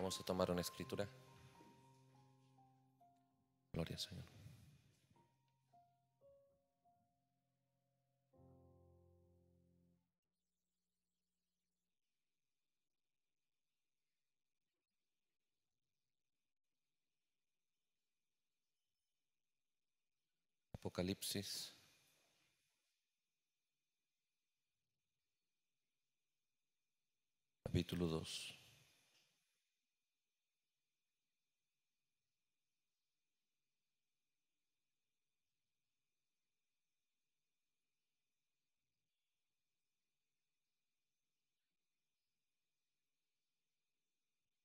Vamos a tomar una escritura. Gloria Señor. Apocalipsis. Capítulo 2.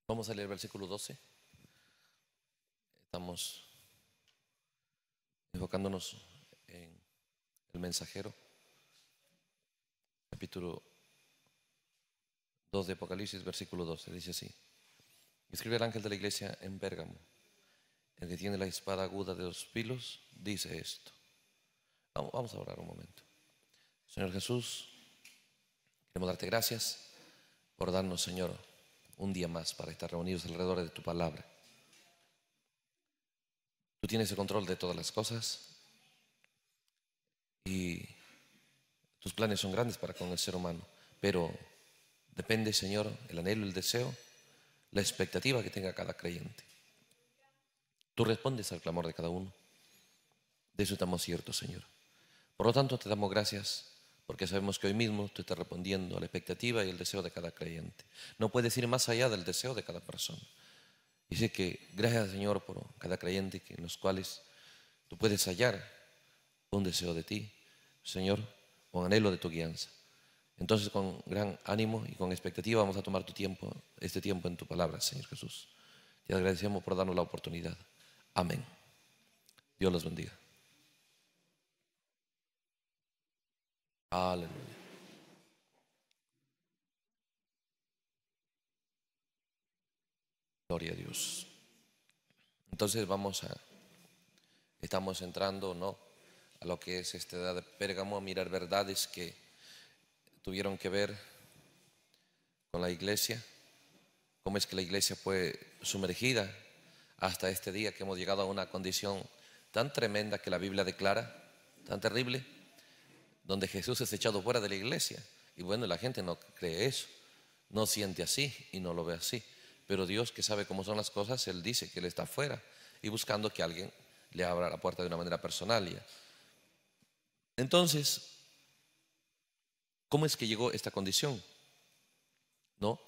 Vamos a leer el versículo 12. Estamos enfocándonos en el mensajero, capítulo 2 de Apocalipsis, versículo 12. Dice así, escribe el ángel de la iglesia en Bérgamo el que tiene la espada aguda de los pilos dice esto. Vamos a orar un momento. Señor Jesús, queremos darte gracias por darnos, Señor un día más para estar reunidos alrededor de tu palabra. Tú tienes el control de todas las cosas y tus planes son grandes para con el ser humano, pero depende, Señor, el anhelo, el deseo, la expectativa que tenga cada creyente. Tú respondes al clamor de cada uno. De eso estamos ciertos, Señor. Por lo tanto, te damos gracias porque sabemos que hoy mismo tú estás respondiendo a la expectativa y el deseo de cada creyente. No puedes ir más allá del deseo de cada persona. Y Dice que gracias Señor por cada creyente en los cuales tú puedes hallar un deseo de ti, Señor, un anhelo de tu guianza. Entonces con gran ánimo y con expectativa vamos a tomar tu tiempo, este tiempo en tu palabra, Señor Jesús. Te agradecemos por darnos la oportunidad. Amén. Dios los bendiga. Aleluya. Gloria a Dios. Entonces vamos a, estamos entrando, ¿no? A lo que es esta edad de Pérgamo, a mirar verdades que tuvieron que ver con la iglesia, cómo es que la iglesia fue sumergida hasta este día que hemos llegado a una condición tan tremenda que la Biblia declara, tan terrible, donde Jesús es echado fuera de la iglesia. Y bueno, la gente no cree eso, no siente así y no lo ve así. Pero Dios que sabe cómo son las cosas, Él dice que Él está afuera y buscando que alguien le abra la puerta de una manera personal. Entonces, ¿cómo es que llegó esta condición? ¿No?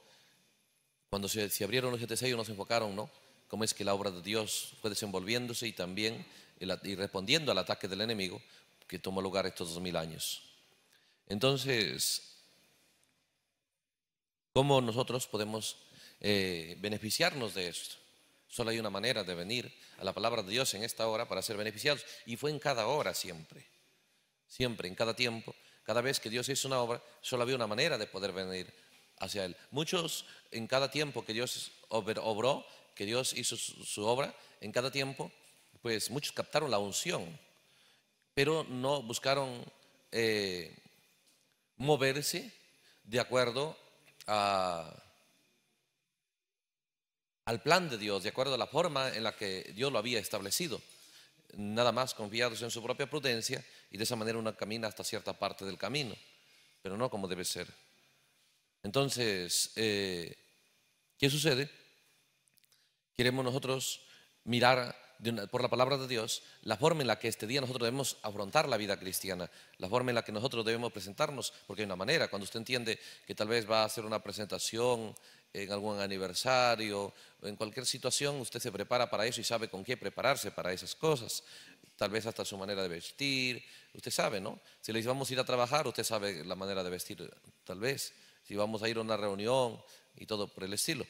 Cuando se, abrieron los 76 No se enfocaron, ¿no? ¿Cómo es que la obra de Dios fue desenvolviéndose y también y respondiendo al ataque del enemigo que tomó lugar estos dos mil años. Entonces, ¿cómo nosotros podemos eh, beneficiarnos de esto? Solo hay una manera de venir a la palabra de Dios en esta hora para ser beneficiados. Y fue en cada hora siempre, siempre, en cada tiempo. Cada vez que Dios hizo una obra, solo había una manera de poder venir hacia Él. Muchos en cada tiempo que Dios obró, que Dios hizo su, su obra, en cada tiempo, pues muchos captaron la unción pero no buscaron eh, moverse de acuerdo al plan de Dios, de acuerdo a la forma en la que Dios lo había establecido. Nada más confiados en su propia prudencia y de esa manera uno camina hasta cierta parte del camino, pero no como debe ser. Entonces, eh, ¿qué sucede? Queremos nosotros mirar por la palabra de Dios, la forma en la que este día nosotros debemos afrontar la vida cristiana, la forma en la que nosotros debemos presentarnos, porque hay una manera, cuando usted entiende que tal vez va a hacer una presentación en algún aniversario, en cualquier situación, usted se prepara para eso y sabe con qué prepararse para esas cosas. Tal vez hasta su manera de vestir, usted sabe, ¿no? Si le vamos a ir a trabajar, usted sabe la manera de vestir, tal vez. Si vamos a ir a una reunión y todo por el estilo,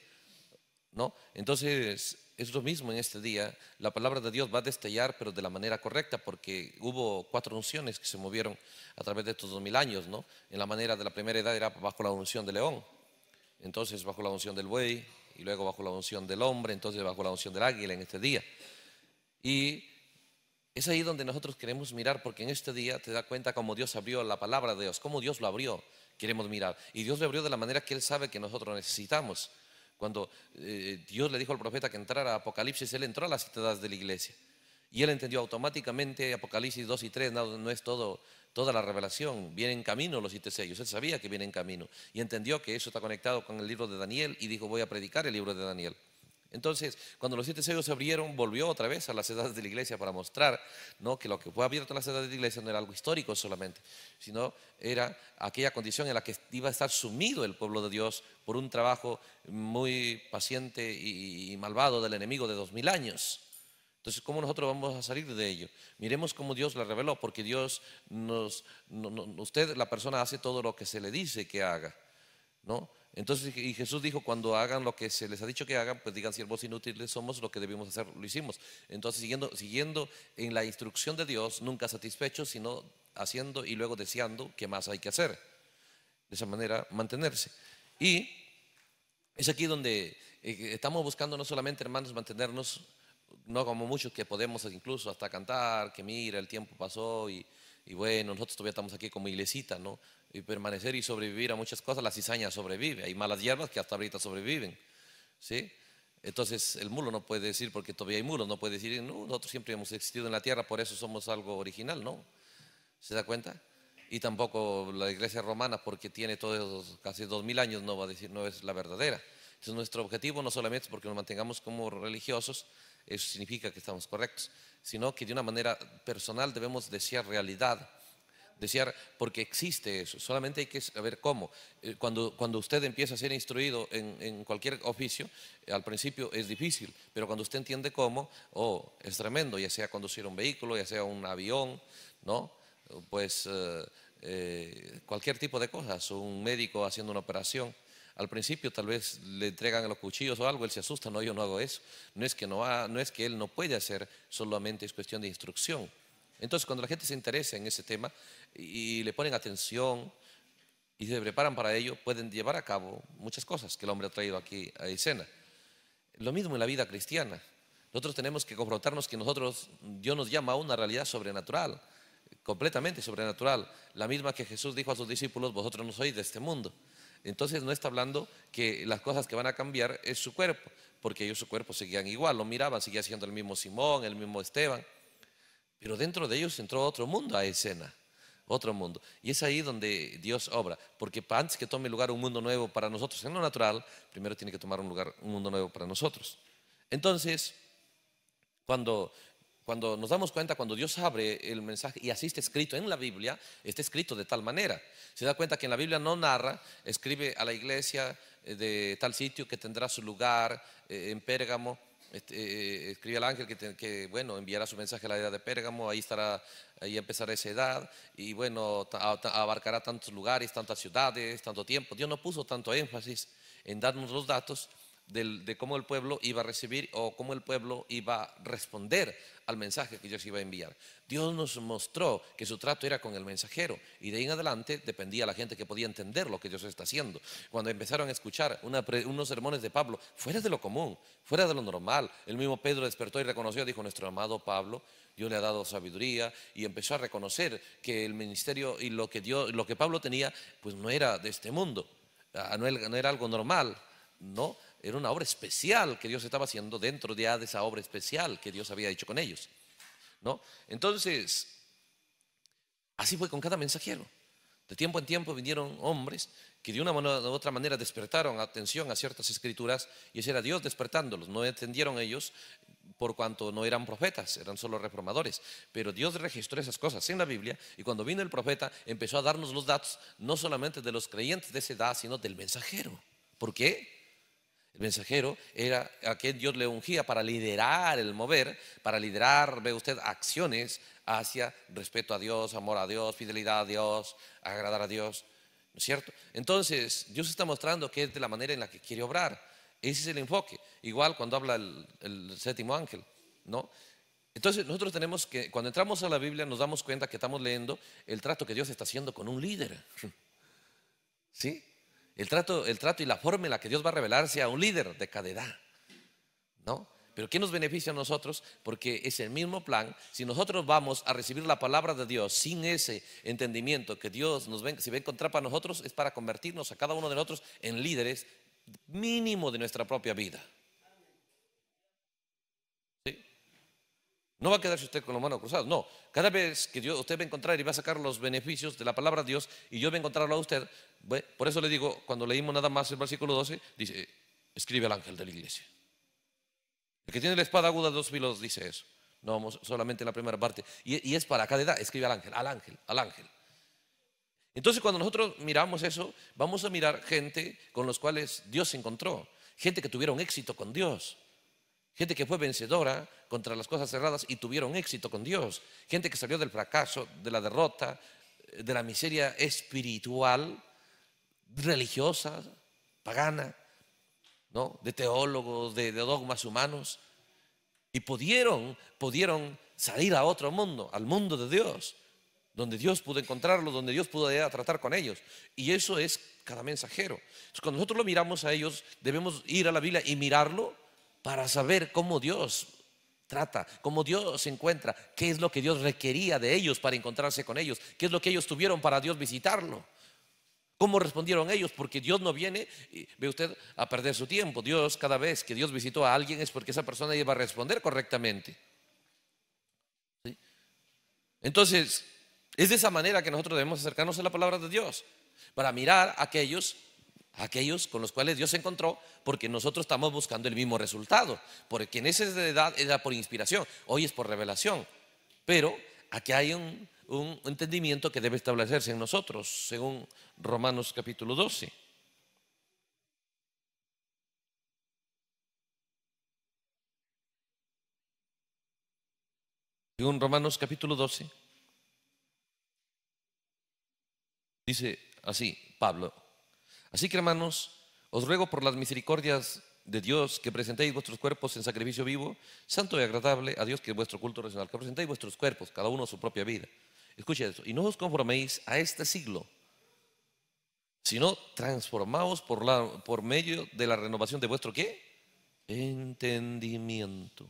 ¿no? Entonces, es lo mismo en este día, la palabra de Dios va a destellar, pero de la manera correcta, porque hubo cuatro unciones que se movieron a través de estos dos mil años, ¿no? En la manera de la primera edad era bajo la unción del león, entonces bajo la unción del buey, y luego bajo la unción del hombre, entonces bajo la unción del águila en este día. Y es ahí donde nosotros queremos mirar, porque en este día te da cuenta cómo Dios abrió la palabra de Dios, cómo Dios lo abrió, queremos mirar. Y Dios lo abrió de la manera que Él sabe que nosotros necesitamos. Cuando eh, Dios le dijo al profeta que entrara a Apocalipsis, él entró a las ciudades de la iglesia. Y él entendió automáticamente Apocalipsis 2 y 3, no, es todo, toda la revelación, Vienen en camino los siete sellos, él sabía que viene en camino y entendió que eso está conectado con el libro de Daniel y dijo voy a predicar el libro de Daniel. Entonces, cuando los siete sellos se abrieron, volvió otra vez a las edades de la iglesia para mostrar ¿no? que lo que fue abierto a las edades de la iglesia no era algo histórico solamente, sino era aquella condición en la que iba a estar sumido el pueblo de Dios por un trabajo muy paciente y, malvado del enemigo de dos mil años. Entonces, ¿cómo nosotros vamos a salir de ello? Miremos cómo Dios la reveló, porque Dios nos, usted, la persona, hace todo lo que se le dice que haga, ¿no? Entonces, y Jesús dijo, cuando hagan lo que se les ha dicho que hagan, pues digan si siervos inútiles somos, lo que debimos hacer lo hicimos. Entonces, siguiendo, siguiendo en la instrucción de Dios, nunca satisfechos, sino haciendo y luego deseando qué más hay que hacer. De esa manera, mantenerse. Y es aquí donde eh, estamos buscando no solamente, hermanos, mantenernos, no como muchos que podemos incluso hasta cantar, que mira, el tiempo pasó y y bueno, nosotros todavía estamos aquí como iglesita, ¿no? Y permanecer y sobrevivir a muchas cosas, la cizaña sobrevive, hay malas hierbas que hasta ahorita sobreviven, ¿sí? Entonces el mulo no puede decir, porque todavía hay mulos, no puede decir, no, nosotros siempre hemos existido en la tierra, por eso somos algo original, ¿no? ¿Se da cuenta? Y tampoco la iglesia romana, porque tiene todos casi dos mil años, no va a decir, no es la verdadera. Entonces nuestro objetivo no solamente es porque nos mantengamos como religiosos, eso significa que estamos correctos, sino que de una manera personal debemos desear realidad, desear, porque existe eso, solamente hay que saber cómo. Eh, cuando, cuando usted empieza a ser instruido en, cualquier oficio, eh, al principio es difícil, pero cuando usted entiende cómo, oh, es tremendo, ya sea conducir un vehículo, ya sea un avión, ¿no? Pues eh, cualquier tipo de cosas, un médico haciendo una operación. Al principio tal vez le entregan los cuchillos o algo, él se asusta, no, yo no hago eso. No es que, no no es que él no puede hacer, solamente es cuestión de instrucción. Entonces cuando la gente se interesa en ese tema y le ponen atención y se preparan para ello, pueden llevar a cabo muchas cosas que el hombre ha traído aquí a escena. Lo mismo en la vida cristiana. Nosotros tenemos que confrontarnos que nosotros, Dios nos llama a una realidad sobrenatural, completamente sobrenatural, la misma que Jesús dijo a sus discípulos, vosotros no sois de este mundo. Entonces no está hablando que las cosas que van a cambiar es su cuerpo, porque ellos su cuerpo seguían igual, lo miraban, seguía siendo el mismo Simón, el mismo Esteban, pero dentro de ellos entró otro mundo a escena, otro mundo. Y es ahí donde Dios obra, porque antes que tome lugar un mundo nuevo para nosotros en lo natural, primero tiene que tomar un lugar un mundo nuevo para nosotros. Entonces, cuando cuando nos damos cuenta, cuando Dios abre el mensaje y así está escrito en la Biblia, está escrito de tal manera. Se da cuenta que en la Biblia no narra, escribe a la iglesia eh, de tal sitio que tendrá su lugar eh, en Pérgamo, este, eh, escribe al ángel que, que, bueno enviará su mensaje a la edad de Pérgamo, ahí estará, ahí empezará esa edad y bueno abarcará tantos lugares, tantas ciudades, tanto tiempo. Dios no puso tanto énfasis en darnos los datos, de cómo el pueblo iba a recibir o cómo el pueblo iba a responder al mensaje que Dios iba a enviar. Dios nos mostró que su trato era con el mensajero y de ahí en adelante dependía la gente que podía entender lo que Dios está haciendo. Cuando empezaron a escuchar unos sermones de Pablo, fuera de lo común, fuera de lo normal, el mismo Pedro despertó y reconoció, dijo, nuestro amado Pablo, Dios le ha dado sabiduría y empezó a reconocer que el ministerio y lo que, lo que Pablo tenía, pues no era de este mundo, ah, no era algo normal, ¿no? era una obra especial que Dios estaba haciendo dentro de esa obra especial que Dios había hecho con ellos. ¿no? Entonces, así fue con cada mensajero. De tiempo en tiempo vinieron hombres que de una u otra manera despertaron atención a ciertas escrituras y ese era Dios despertándolos. No entendieron ellos por cuanto no eran profetas, eran solo reformadores. Pero Dios registró esas cosas en la Biblia y cuando vino el profeta empezó a darnos los datos no solamente de los creyentes de esa edad, sino del mensajero. ¿Por qué? El mensajero era a quien Dios le ungía para liderar el mover, para liderar, ve usted, acciones hacia respeto a Dios, amor a Dios, fidelidad a Dios, agradar a Dios. ¿No es cierto? Entonces, Dios está mostrando que es de la manera en la que quiere obrar. Ese es el enfoque. Igual cuando habla el, el séptimo ángel, ¿no? Entonces nosotros tenemos que, cuando entramos a la Biblia nos damos cuenta que estamos leyendo el trato que Dios está haciendo con un líder. ¿Sí? el trato, el trato y la forma en la que Dios va a revelarse a un líder de edad, ¿No? Pero ¿qué nos beneficia a nosotros? Porque es el mismo plan. Si nosotros vamos a recibir la palabra de Dios sin ese entendimiento que Dios nos ven, se ve a encontrar para nosotros, es para convertirnos a cada uno de nosotros en líderes mínimo de nuestra propia vida. No va a quedarse usted con los manos cruzadas. No, cada vez que usted va a encontrar y va a sacar los beneficios de la palabra de Dios y yo voy a encontrarlo a usted. Por eso le digo, cuando leímos nada más el versículo 12, dice, escribe al ángel de la iglesia. El que tiene la espada aguda de dos filos dice eso. No vamos solamente la primera parte. Y, y es para cada edad, escribe al ángel, al ángel, al ángel. Entonces cuando nosotros miramos eso, vamos a mirar gente con los cuales Dios se encontró, gente que tuvieron éxito con Dios. Gente que fue vencedora contra las cosas cerradas y tuvieron éxito con Dios. Gente que salió del fracaso, de la derrota, eh, de la miseria espiritual, religiosa, pagana, ¿no? de teólogos, de, dogmas humanos. Y pudieron, pudieron salir a otro mundo, al mundo de Dios, donde Dios pudo encontrarlos, donde Dios pudo tratar con ellos. Y eso es cada mensajero. cuando nosotros lo miramos a ellos, debemos ir a la Biblia y mirarlo para saber cómo Dios trata, cómo Dios se encuentra, qué es lo que Dios requería de ellos para encontrarse con ellos, qué es lo que ellos tuvieron para Dios visitarlo. ¿Cómo respondieron ellos? Porque Dios no viene, ve usted, a perder su tiempo. Dios, cada vez que Dios visitó a alguien es porque esa persona iba a responder correctamente. Entonces, es de esa manera que nosotros debemos acercarnos a la palabra de Dios, para mirar a aquellos aquellos con los cuales Dios se encontró, porque nosotros estamos buscando el mismo resultado, porque en esa edad era por inspiración, hoy es por revelación, pero aquí hay un, un entendimiento que debe establecerse en nosotros, según Romanos capítulo 12. Según Romanos capítulo 12, dice así Pablo, Así que hermanos, os ruego por las misericordias de Dios que presentéis vuestros cuerpos en sacrificio vivo, santo y agradable a Dios que es vuestro culto racional, que presentéis vuestros cuerpos, cada uno su propia vida. Escuche eso y no os conforméis a este siglo, sino transformaos por, por medio de la renovación de vuestro qué? Entendimiento.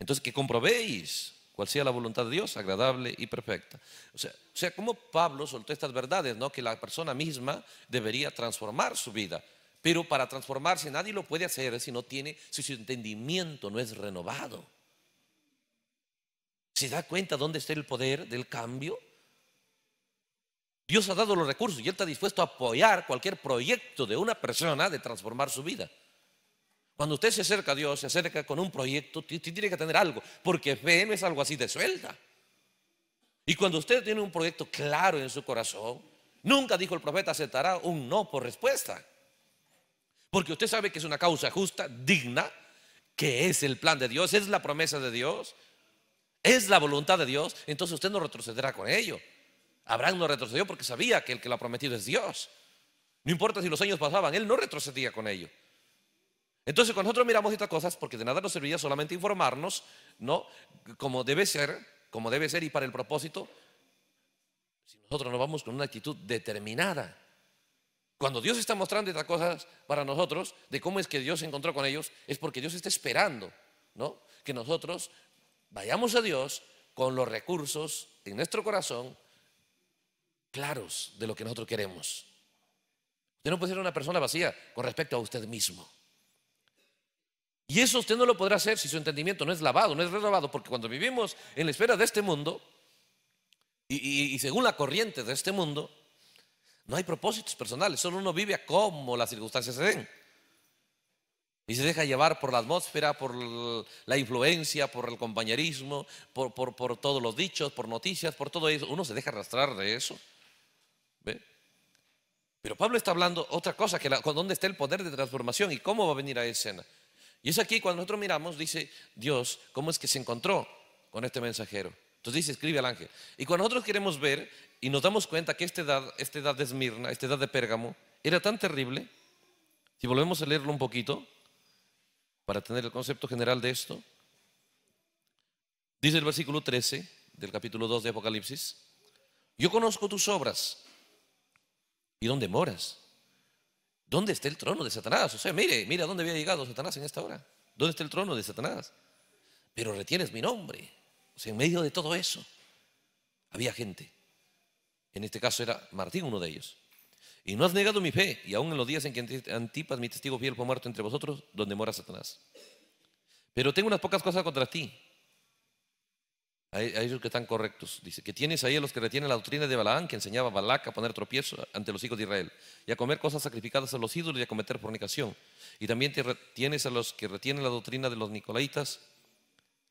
Entonces, que comprobéis cual sea la voluntad de Dios, agradable y perfecta. O sea, o sea como Pablo soltó estas verdades, ¿no? Que la persona misma debería transformar su vida. Pero para transformarse nadie lo puede hacer si no tiene, si su entendimiento no es renovado. ¿Se da cuenta dónde está el poder del cambio? Dios ha dado los recursos y Él está dispuesto a apoyar cualquier proyecto de una persona de transformar su vida. Cuando usted se acerca a Dios, se acerca con un proyecto, tiene que tener algo, porque fe no es algo así de suelta. Y cuando usted tiene un proyecto claro en su corazón, nunca dijo el profeta aceptará un no por respuesta. Porque usted sabe que es una causa justa, digna, que es el plan de Dios, es la promesa de Dios, es la voluntad de Dios, entonces usted no retrocederá con ello. Abraham no retrocedió porque sabía que el que lo ha prometido es Dios. No importa si los años pasaban, él no retrocedía con ello. Entonces, cuando nosotros miramos estas cosas, porque de nada nos serviría solamente informarnos, ¿no? Como debe ser, como debe ser y para el propósito, si nosotros nos vamos con una actitud determinada. Cuando Dios está mostrando estas cosas para nosotros, de cómo es que Dios se encontró con ellos, es porque Dios está esperando, ¿no? Que nosotros vayamos a Dios con los recursos en nuestro corazón claros de lo que nosotros queremos. Usted no puede ser una persona vacía con respecto a usted mismo. Y eso usted no lo podrá hacer si su entendimiento no es lavado, no es renovado, porque cuando vivimos en la esfera de este mundo y, según la corriente de este mundo, no hay propósitos personales, solo uno vive a como las circunstancias se den. Y se deja llevar por la atmósfera, por la influencia, por el compañerismo, por, todos los dichos, por noticias, por todo eso. Uno se deja arrastrar de eso. Pero Pablo está hablando otra cosa, que con dónde está el poder de transformación y cómo va a venir a escena. Y es aquí cuando nosotros miramos, dice Dios, cómo es que se encontró con este mensajero. Entonces dice, escribe al ángel. Y cuando nosotros queremos ver y nos damos cuenta que esta edad, esta edad de Esmirna, esta edad de Pérgamo, era tan terrible, si volvemos a leerlo un poquito, para tener el concepto general de esto, dice el versículo 13 del capítulo 2 de Apocalipsis, yo conozco tus obras y dónde moras ¿Dónde está el trono de Satanás? O sea, mire, mira dónde había llegado Satanás en esta hora. ¿Dónde está el trono de Satanás? Pero retienes mi nombre. O sea, en medio de todo eso había gente. En este caso era Martín uno de ellos. Y no has negado mi fe, y aún en los días en que Antipas, mi testigo fiel, fue muerto entre vosotros, donde mora Satanás. Pero tengo unas pocas cosas contra ti, hay, ellos que están correctos. Dice que tienes ahí a los que retienen la doctrina de Balaán, que enseñaba a Balac a poner tropiezo ante los hijos de Israel, y a comer cosas sacrificadas a los ídolos y a cometer fornicación. Y también te tienes a los que retienen la doctrina de los nicolaitas,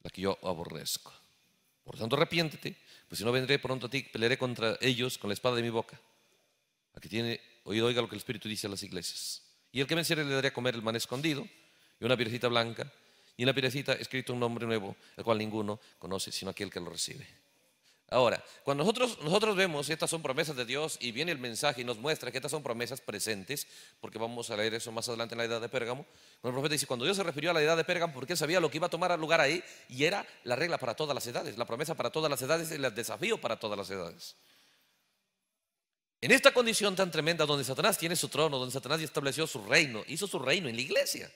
la que yo aborrezco. Por tanto, arrepiéntete, pues si no vendré pronto a ti, pelearé contra ellos con la espada de mi boca. A tiene oído, oiga lo que el Espíritu dice a las iglesias. Y el que venciere le daré a comer el man escondido y una virgita blanca y en la piedrecita escrito un nombre nuevo, el cual ninguno conoce sino aquel que lo recibe. Ahora, cuando nosotros, nosotros vemos estas son promesas de Dios y viene el mensaje y nos muestra que estas son promesas presentes, porque vamos a leer eso más adelante en la edad de Pérgamo, cuando el profeta dice, cuando Dios se refirió a la edad de Pérgamo, porque él sabía lo que iba a tomar lugar ahí y era la regla para todas las edades, la promesa para todas las edades y el desafío para todas las edades. En esta condición tan tremenda donde Satanás tiene su trono, donde Satanás estableció su reino, hizo su reino en la iglesia.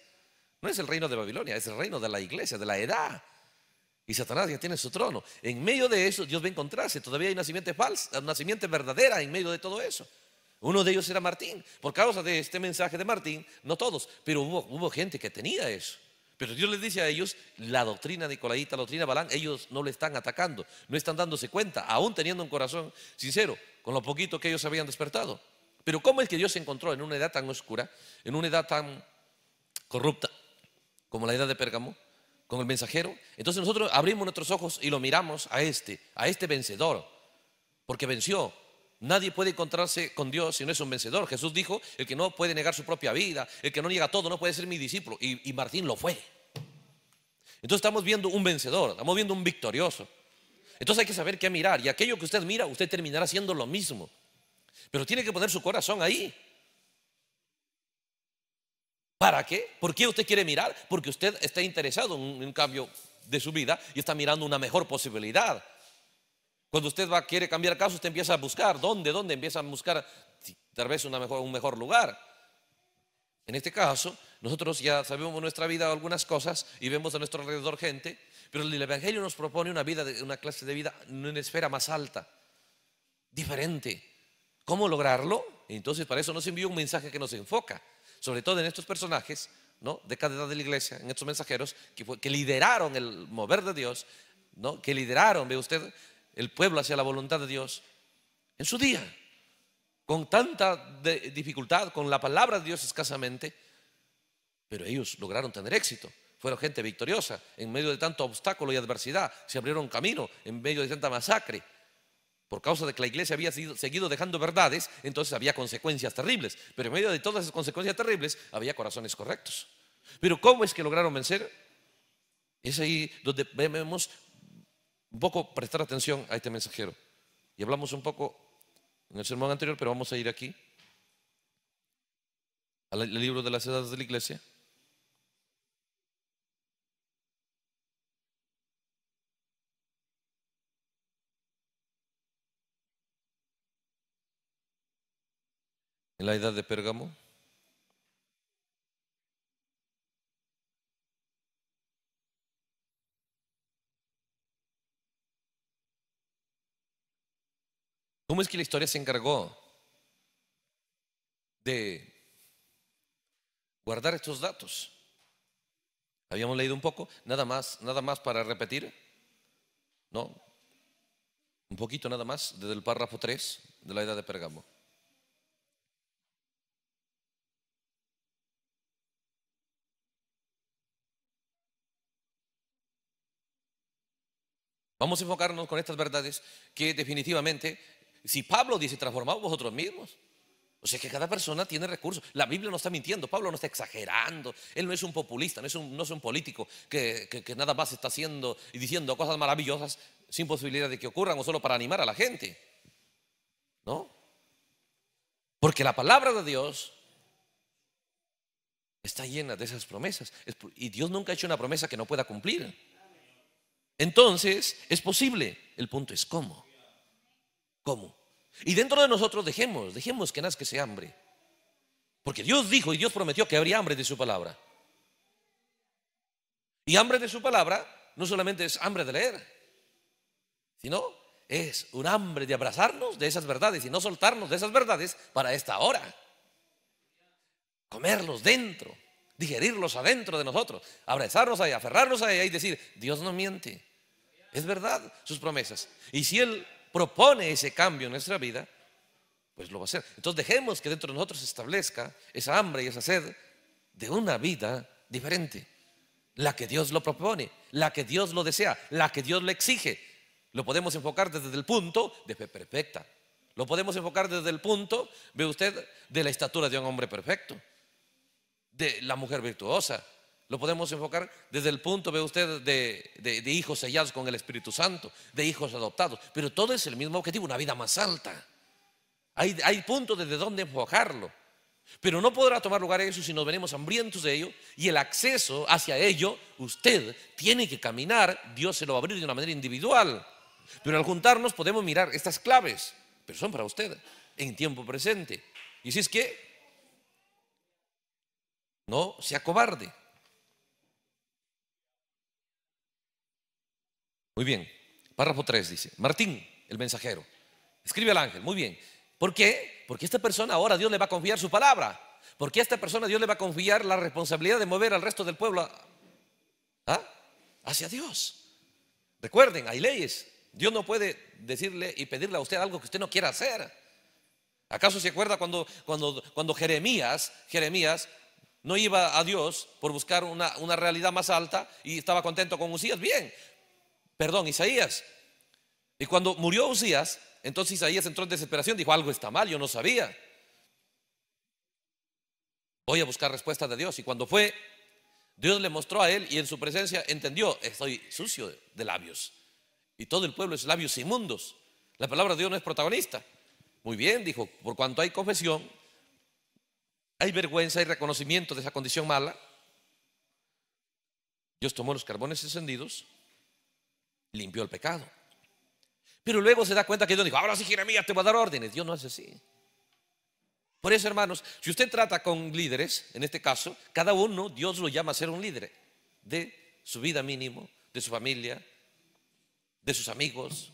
No es el reino de Babilonia, es el reino de la iglesia, de la edad. Y Satanás ya tiene su trono. En medio de eso, Dios va a encontrarse. Todavía hay nacimiento falso Nacimiento verdadera en medio de todo eso. Uno de ellos era Martín. Por causa de este mensaje de Martín, no todos, pero hubo, gente que tenía eso. Pero Dios les dice a ellos, la doctrina Nicolaita la doctrina Balán, ellos no le están atacando, no están dándose cuenta, aún teniendo un corazón sincero, con lo poquito que ellos habían despertado. Pero ¿cómo es que Dios se encontró en una edad tan oscura, en una edad tan corrupta, como la edad de Pérgamo, con el mensajero. Entonces nosotros abrimos nuestros ojos y lo miramos a este, a este vencedor, porque venció. Nadie puede encontrarse con Dios si no es un vencedor. Jesús dijo, el que no puede negar su propia vida, el que no niega todo, no puede ser mi discípulo. Y, Martín lo fue. Entonces estamos viendo un vencedor, estamos viendo un victorioso. Entonces hay que saber qué mirar. Y aquello que usted mira, usted terminará siendo lo mismo. Pero tiene que poner su corazón ahí. ¿Para qué? ¿Por qué usted quiere mirar? Porque usted está interesado en un, cambio de su vida y está mirando una mejor posibilidad. Cuando usted quiere cambiar caso, usted empieza a buscar dónde, dónde empieza a buscar tal vez una mejor, un mejor lugar. En este caso, nosotros ya sabemos nuestra vida algunas cosas y vemos a nuestro alrededor gente, pero el Evangelio nos propone una, vida, una clase de vida en una esfera más alta, diferente. ¿Cómo lograrlo? Entonces, para eso nos envía un mensaje que nos enfoca sobre todo en estos personajes, ¿no? De cada edad de la iglesia, en estos mensajeros, que, lideraron el mover de Dios, ¿no? Que lideraron, ve usted, el pueblo hacia la voluntad de Dios en su día, con tanta dificultad, con la palabra de Dios escasamente, pero ellos lograron tener éxito. Fueron gente victoriosa en medio de tanto obstáculo y adversidad, se abrieron camino en medio de tanta masacre por causa de que la iglesia había seguido dejando verdades, entonces había consecuencias terribles. Pero en medio de todas esas consecuencias terribles había corazones correctos. Pero ¿cómo es que lograron vencer? Es ahí donde vemos un poco prestar atención a este mensajero. Y hablamos un poco en el sermón anterior, pero vamos a ir aquí al libro de las edades de la iglesia. en la edad de Pérgamo? ¿Cómo es que la historia se encargó de guardar estos datos? Habíamos leído un poco, nada más, nada más para repetir. ¿No? Un poquito nada más desde el párrafo 3 de la edad de Pérgamo Vamos a enfocarnos con estas verdades que definitivamente, si Pablo dice, transformados vosotros mismos. O sea que cada persona tiene recursos. La Biblia no está mintiendo, Pablo no está exagerando. Él no es un populista, no es un, no es un político que, que, que nada más está haciendo y diciendo cosas maravillosas sin posibilidad de que ocurran o solo para animar a la gente. ¿No? Porque la palabra de Dios está llena de esas promesas. Y Dios nunca ha hecho una promesa que no pueda cumplir. Entonces, es posible. El punto es cómo. ¿Cómo? Y dentro de nosotros dejemos, dejemos que nazca ese hambre. Porque Dios dijo y Dios prometió que habría hambre de su palabra. Y hambre de su palabra no solamente es hambre de leer, sino es un hambre de abrazarnos de esas verdades y no soltarnos de esas verdades para esta hora. Comerlos dentro digerirlos adentro de nosotros, abrazarnos a aferrarnos ahí y decir, Dios no miente. Es verdad sus promesas. Y si Él propone ese cambio en nuestra vida, pues lo va a hacer. Entonces dejemos que dentro de nosotros se establezca esa hambre y esa sed de una vida diferente. La que Dios lo propone, la que Dios lo desea, la que Dios le exige. Lo podemos enfocar desde el punto de perfecta. Lo podemos enfocar desde el punto, ve usted, de la estatura de un hombre perfecto de la mujer virtuosa. Lo podemos enfocar desde el punto, ve usted, de, de, hijos sellados con el Espíritu Santo, de hijos adoptados. Pero todo es el mismo objetivo, una vida más alta. Hay, hay puntos desde donde enfocarlo. Pero no podrá tomar lugar eso si nos venimos hambrientos de ello. Y el acceso hacia ello, usted tiene que caminar. Dios se lo va a abrir de una manera individual. Pero al juntarnos podemos mirar estas claves, pero son para usted en tiempo presente. Y si es que no sea cobarde. Muy bien. Párrafo 3 dice, Martín, el mensajero, escribe al ángel, muy bien. ¿Por qué? Porque esta persona ahora Dios le va a confiar su palabra. Porque a esta persona Dios le va a confiar la responsabilidad de mover al resto del pueblo ¿ah? hacia Dios. Recuerden, hay leyes. Dios no puede decirle y pedirle a usted algo que usted no quiera hacer. ¿Acaso se acuerda cuando, cuando, cuando Jeremías, Jeremías no iba a Dios por buscar una, realidad más alta y estaba contento con Usías. Bien, perdón, Isaías. Y cuando murió Usías, entonces Isaías entró en desesperación, dijo, algo está mal, yo no sabía. Voy a buscar respuestas de Dios. Y cuando fue, Dios le mostró a él y en su presencia entendió, estoy sucio de labios. Y todo el pueblo es labios inmundos. La palabra de Dios no es protagonista. Muy bien, dijo, por cuanto hay confesión, hay vergüenza y reconocimiento de esa condición mala. Dios tomó los carbones encendidos, limpió el pecado. Pero luego se da cuenta que Dios dijo, ahora sí, Jeremías, te voy a dar órdenes. Dios no hace así. Por eso, hermanos, si usted trata con líderes, en este caso, cada uno Dios lo llama a ser un líder de su vida mínimo, de su familia, de sus amigos,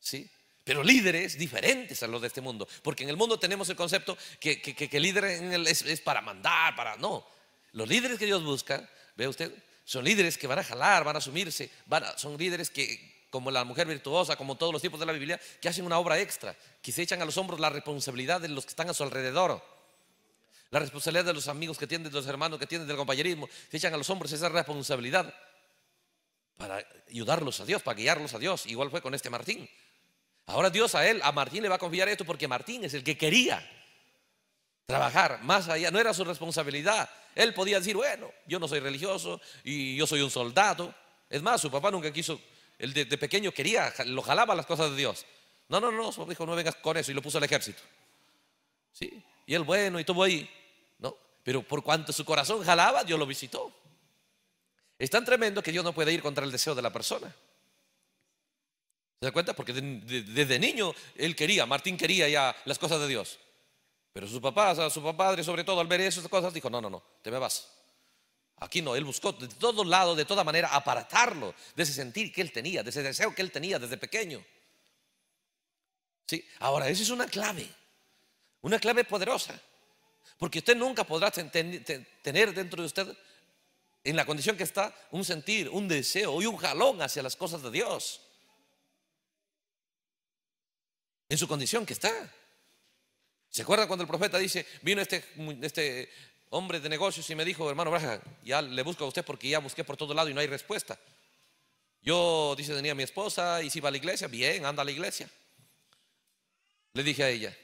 ¿sí? pero líderes diferentes a los de este mundo. Porque en el mundo tenemos el concepto que, que, que, líder es, para mandar, para no. Los líderes que Dios busca, ve usted, son líderes que van a jalar, van a asumirse, son líderes que, como la mujer virtuosa, como todos los tipos de la Biblia, que hacen una obra extra, que se echan a los hombros la responsabilidad de los que están a su alrededor. La responsabilidad de los amigos que tienen, de los hermanos que tienen, del compañerismo, se echan a los hombros esa responsabilidad para ayudarlos a Dios, para guiarlos a Dios. Igual fue con este Martín. Ahora Dios a él, a Martín le va a confiar esto porque Martín es el que quería trabajar más allá, no era su responsabilidad. Él podía decir, bueno, yo no soy religioso y yo soy un soldado. Es más, su papá nunca quiso, él de, pequeño quería, lo jalaba las cosas de Dios. No, no, no, su dijo, no vengas con eso y lo puso al ejército. ¿Sí? Y él, bueno, y todo ahí. No, pero por cuanto su corazón jalaba, Dios lo visitó. Es tan tremendo que Dios no puede ir contra el deseo de la persona. ¿Se da cuenta? Porque desde niño él quería, Martín quería ya las cosas de Dios. Pero su papá, su padre sobre todo, al ver esas cosas, dijo, no, no, no, te me vas. Aquí no, él buscó de todos lados, de toda manera, Aparatarlo de ese sentir que él tenía, de ese deseo que él tenía desde pequeño. ¿Sí? Ahora, eso es una clave, una clave poderosa, porque usted nunca podrá tener dentro de usted, en la condición que está, un sentir, un deseo y un jalón hacia las cosas de Dios en su condición que está. ¿Se acuerdan cuando el profeta dice, vino este, este hombre de negocios y me dijo, hermano Braja, ya le busco a usted porque ya busqué por todo lado y no hay respuesta. Yo, dice, tenía a mi esposa y si va a la iglesia, bien, anda a la iglesia. Le dije a ella.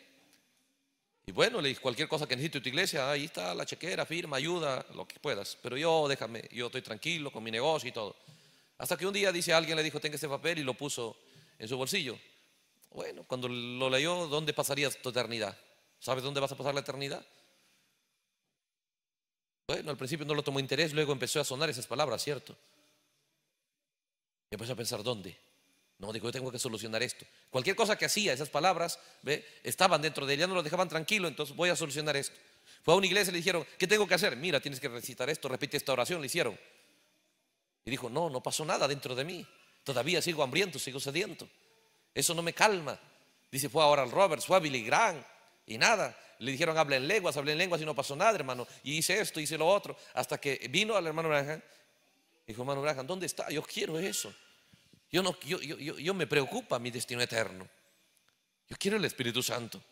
Y bueno, le dije, cualquier cosa que necesite tu iglesia, ahí está la chequera, firma, ayuda, lo que puedas. Pero yo, déjame, yo estoy tranquilo con mi negocio y todo. Hasta que un día, dice, alguien le dijo, tenga ese papel y lo puso en su bolsillo. Bueno, cuando lo leyó, ¿dónde pasaría tu eternidad? ¿Sabes dónde vas a pasar la eternidad? Bueno, al principio no lo tomó interés, luego empezó a sonar esas palabras, ¿cierto? Y empezó a pensar, ¿dónde? No, digo, yo tengo que solucionar esto. Cualquier cosa que hacía, esas palabras, estaban dentro de él, ya no lo dejaban tranquilo, entonces voy a solucionar esto. Fue a una iglesia y le dijeron, ¿qué tengo que hacer? Mira, tienes que recitar esto, repite esta oración, le hicieron. Y dijo, no, no pasó nada dentro de mí. Todavía sigo hambriento, sigo sediento. Eso no me calma. Dice, fue ahora al Robert, fue a Billy Graham y nada. Le dijeron, hablen lenguas, hablen lenguas y no pasó nada, hermano. Y hice esto, hice lo otro. Hasta que vino al hermano y Dijo, hermano Graham, ¿dónde está? Yo quiero eso. Yo, no, yo, me preocupa mi destino eterno. Yo quiero el Espíritu Santo.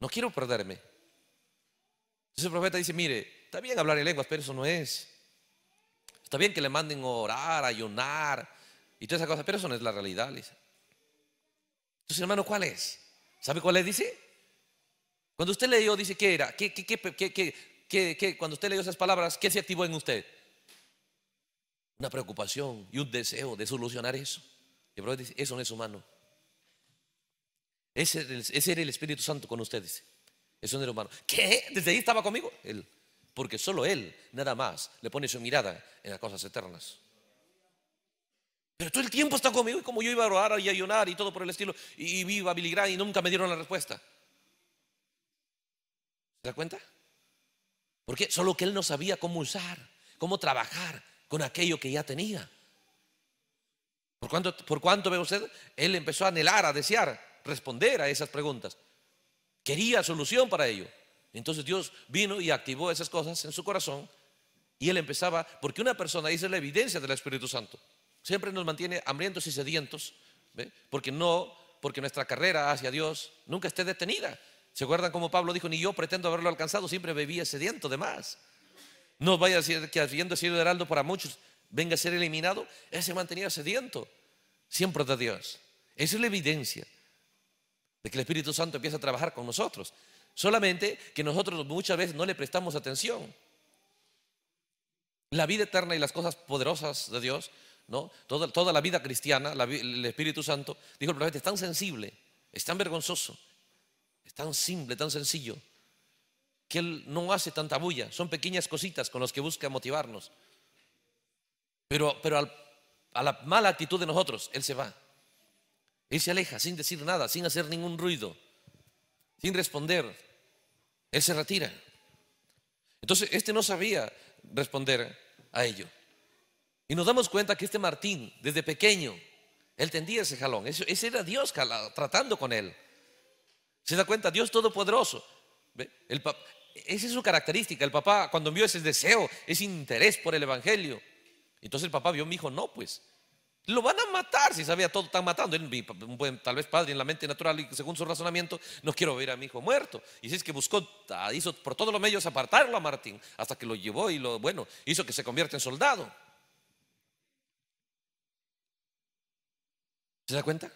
No quiero perderme. Entonces el profeta dice, mire, está bien hablar en lenguas, pero eso no es. Está bien que le manden orar, ayunar y todas esas cosas, pero eso no es la realidad, dice. Entonces, hermano, ¿cuál es? ¿Sabe cuál es? Dice. Cuando usted leyó, dice, ¿qué era? ¿Qué, qué, qué, qué cuando usted leyó esas palabras, ¿qué se activó en usted? Una preocupación y un deseo de solucionar eso. Y el dice, eso no es humano. Ese, ese, era el Espíritu Santo con ustedes. Eso no era humano. ¿Qué? ¿Desde ahí estaba conmigo? Él. Porque solo Él, nada más, le pone su mirada en las cosas eternas. Pero todo el tiempo está conmigo y como yo iba a robar y a ayunar y todo por el estilo, y, viva Billy y nunca me dieron la respuesta. ¿Se da cuenta? Porque solo que él no sabía cómo usar, cómo trabajar con aquello que ya tenía. ¿Por cuánto, por cuánto ve usted? Él empezó a anhelar, a desear, responder a esas preguntas. Quería solución para ello. Entonces Dios vino y activó esas cosas en su corazón y él empezaba, porque una persona dice la evidencia del Espíritu Santo. Siempre nos mantiene hambrientos y sedientos, porque no, porque nuestra carrera hacia Dios nunca esté detenida. ¿Se acuerdan como Pablo dijo, ni yo pretendo haberlo alcanzado, siempre bebía sediento de más? No vaya a decir que habiendo sido heraldo para muchos, venga a ser eliminado. Él se mantenía sediento, siempre de Dios. Esa es la evidencia de que el Espíritu Santo empieza a trabajar con nosotros. Solamente que nosotros muchas veces no le prestamos atención. La vida eterna y las cosas poderosas de Dios ¿no? Toda, toda la vida cristiana, el Espíritu Santo, dijo el profeta, es tan sensible, es tan vergonzoso, es tan simple, tan sencillo, que Él no hace tanta bulla. Son pequeñas cositas con las que busca motivarnos. Pero, pero a la mala actitud de nosotros, Él se va. Él se aleja sin decir nada, sin hacer ningún ruido, sin responder. Él se retira. Entonces, este no sabía responder a ello. Y nos damos cuenta que este Martín, desde pequeño, él tendía ese jalón. Ese, era Dios tratando con él. ¿Se da cuenta? Dios Todopoderoso. El esa es su característica. El papá, cuando vio ese deseo, ese interés por el Evangelio, entonces el papá vio a mi hijo, no, pues. Lo van a matar si sabía todo, están matando. tal vez padre en la mente natural y según su razonamiento, no quiero ver a mi hijo muerto. Y si es que buscó, ah, hizo por todos los medios apartarlo a Martín, hasta que lo llevó y lo, bueno, hizo que se convierta en soldado. ¿Se da cuenta?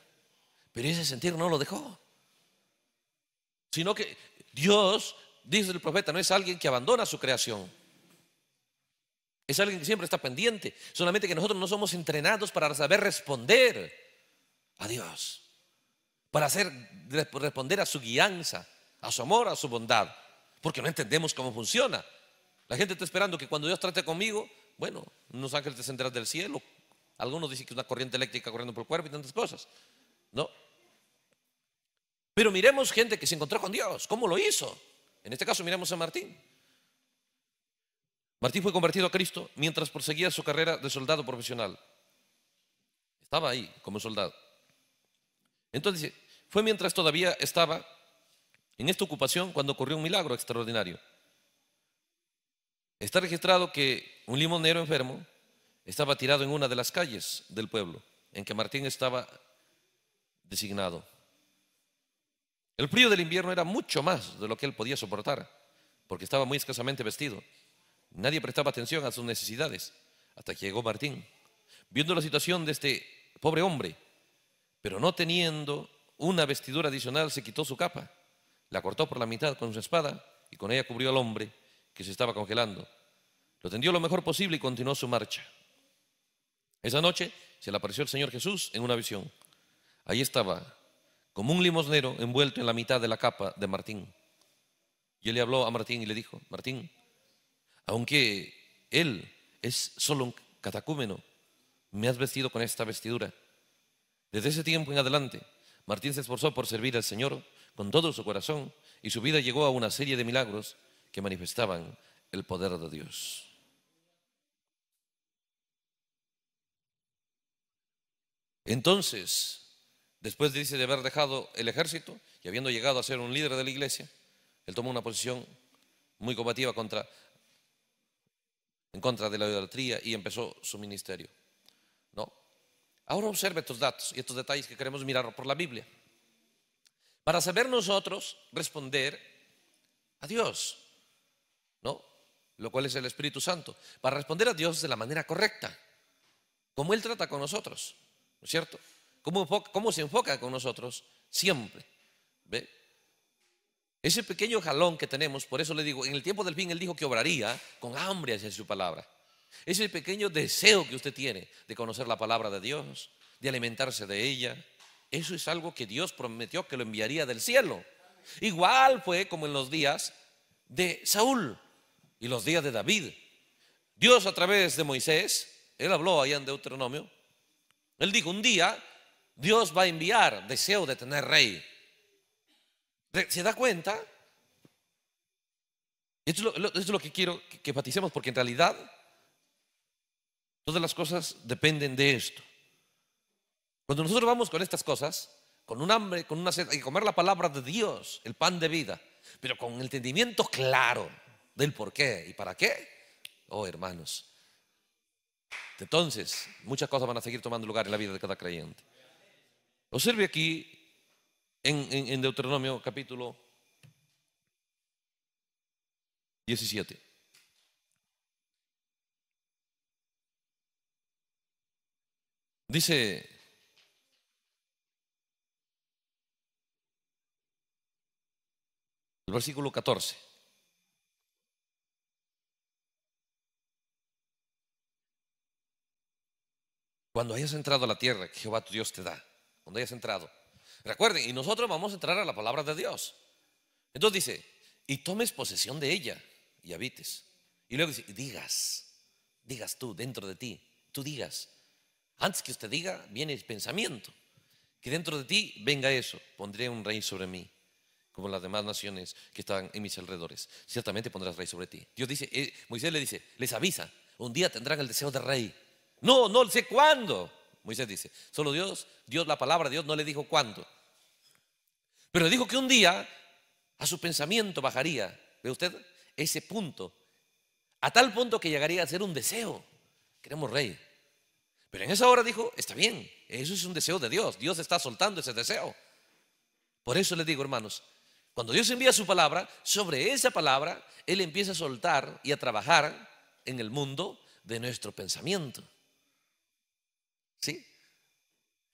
Pero ese sentir no lo dejó. Sino que Dios, dice el profeta, no es alguien que abandona su creación. Es alguien que siempre está pendiente. Solamente que nosotros no somos entrenados para saber responder a Dios. Para hacer, responder a su guianza, a su amor, a su bondad. Porque no entendemos cómo funciona. La gente está esperando que cuando Dios trate conmigo, bueno, unos ángeles te enteran del cielo, algunos dicen que es una corriente eléctrica corriendo por el cuerpo y tantas cosas. ¿No? Pero miremos gente que se encontró con Dios. ¿Cómo lo hizo? En este caso miremos a Martín. Martín fue convertido a Cristo mientras proseguía su carrera de soldado profesional. Estaba ahí como soldado. Entonces, fue mientras todavía estaba en esta ocupación cuando ocurrió un milagro extraordinario. Está registrado que un limonero enfermo estaba tirado en una de las calles del pueblo en que Martín estaba designado. El frío del invierno era mucho más de lo que él podía soportar, porque estaba muy escasamente vestido. Nadie prestaba atención a sus necesidades, hasta que llegó Martín. Viendo la situación de este pobre hombre, pero no teniendo una vestidura adicional, se quitó su capa, la cortó por la mitad con su espada y con ella cubrió al hombre que se estaba congelando. Lo tendió lo mejor posible y continuó su marcha. Esa noche se le apareció el Señor Jesús en una visión. Ahí estaba, como un limosnero envuelto en la mitad de la capa de Martín. Y él le habló a Martín y le dijo, Martín, aunque él es solo un catacúmeno, me has vestido con esta vestidura. Desde ese tiempo en adelante, Martín se esforzó por servir al Señor con todo su corazón y su vida llegó a una serie de milagros que manifestaban el poder de Dios. Entonces, después de haber dejado el ejército y habiendo llegado a ser un líder de la iglesia, él tomó una posición muy combativa en contra de la idolatría y empezó su ministerio. ¿No? Ahora observe estos datos y estos detalles que queremos mirar por la Biblia. Para saber nosotros responder a Dios, ¿no? Lo cual es el Espíritu Santo. Para responder a Dios de la manera correcta, como Él trata con nosotros. ¿No es cierto? ¿Cómo, cómo se enfoca con nosotros? Siempre. ¿Ve? Ese pequeño jalón que tenemos, por eso le digo, en el tiempo del fin Él dijo que obraría con hambre hacia su palabra. Ese pequeño deseo que usted tiene de conocer la palabra de Dios, de alimentarse de ella, eso es algo que Dios prometió que lo enviaría del cielo. Igual fue como en los días de Saúl y los días de David. Dios a través de Moisés, él habló allá en Deuteronomio, él dijo, un día Dios va a enviar deseo de tener rey. ¿Se da cuenta? Esto es lo, que quiero que paticemos porque en realidad todas las cosas dependen de esto. Cuando nosotros vamos con estas cosas, con un hambre, con una sed, hay comer la palabra de Dios, el pan de vida, pero con entendimiento claro del por qué y para qué. Oh, hermanos, entonces, muchas cosas van a seguir tomando lugar en la vida de cada creyente. Observe aquí en, Deuteronomio capítulo 17. Dice el versículo 14. Cuando hayas entrado a la tierra que Jehová tu Dios te da, cuando hayas entrado. Recuerden, y nosotros vamos a entrar a la palabra de Dios. Entonces dice, y tomes posesión de ella y habites. Y luego dice, digas, digas tú dentro de ti, tú digas. Antes que usted diga, viene el pensamiento. Que dentro de ti venga eso, pondré un rey sobre mí como las demás naciones que están en mis alrededores. Ciertamente pondrás rey sobre ti. Dios dice, eh, Moisés le dice, les avisa, un día tendrán el deseo de rey. No, no sé cuándo. Moisés dice, solo Dios, Dios la palabra de Dios no le dijo cuándo. Pero le dijo que un día a su pensamiento bajaría, ¿ve usted? Ese punto. A tal punto que llegaría a ser un deseo. Queremos rey. Pero en esa hora dijo, está bien, eso es un deseo de Dios. Dios está soltando ese deseo. Por eso les digo, hermanos, cuando Dios envía su palabra, sobre esa palabra, Él empieza a soltar y a trabajar en el mundo de nuestro pensamiento.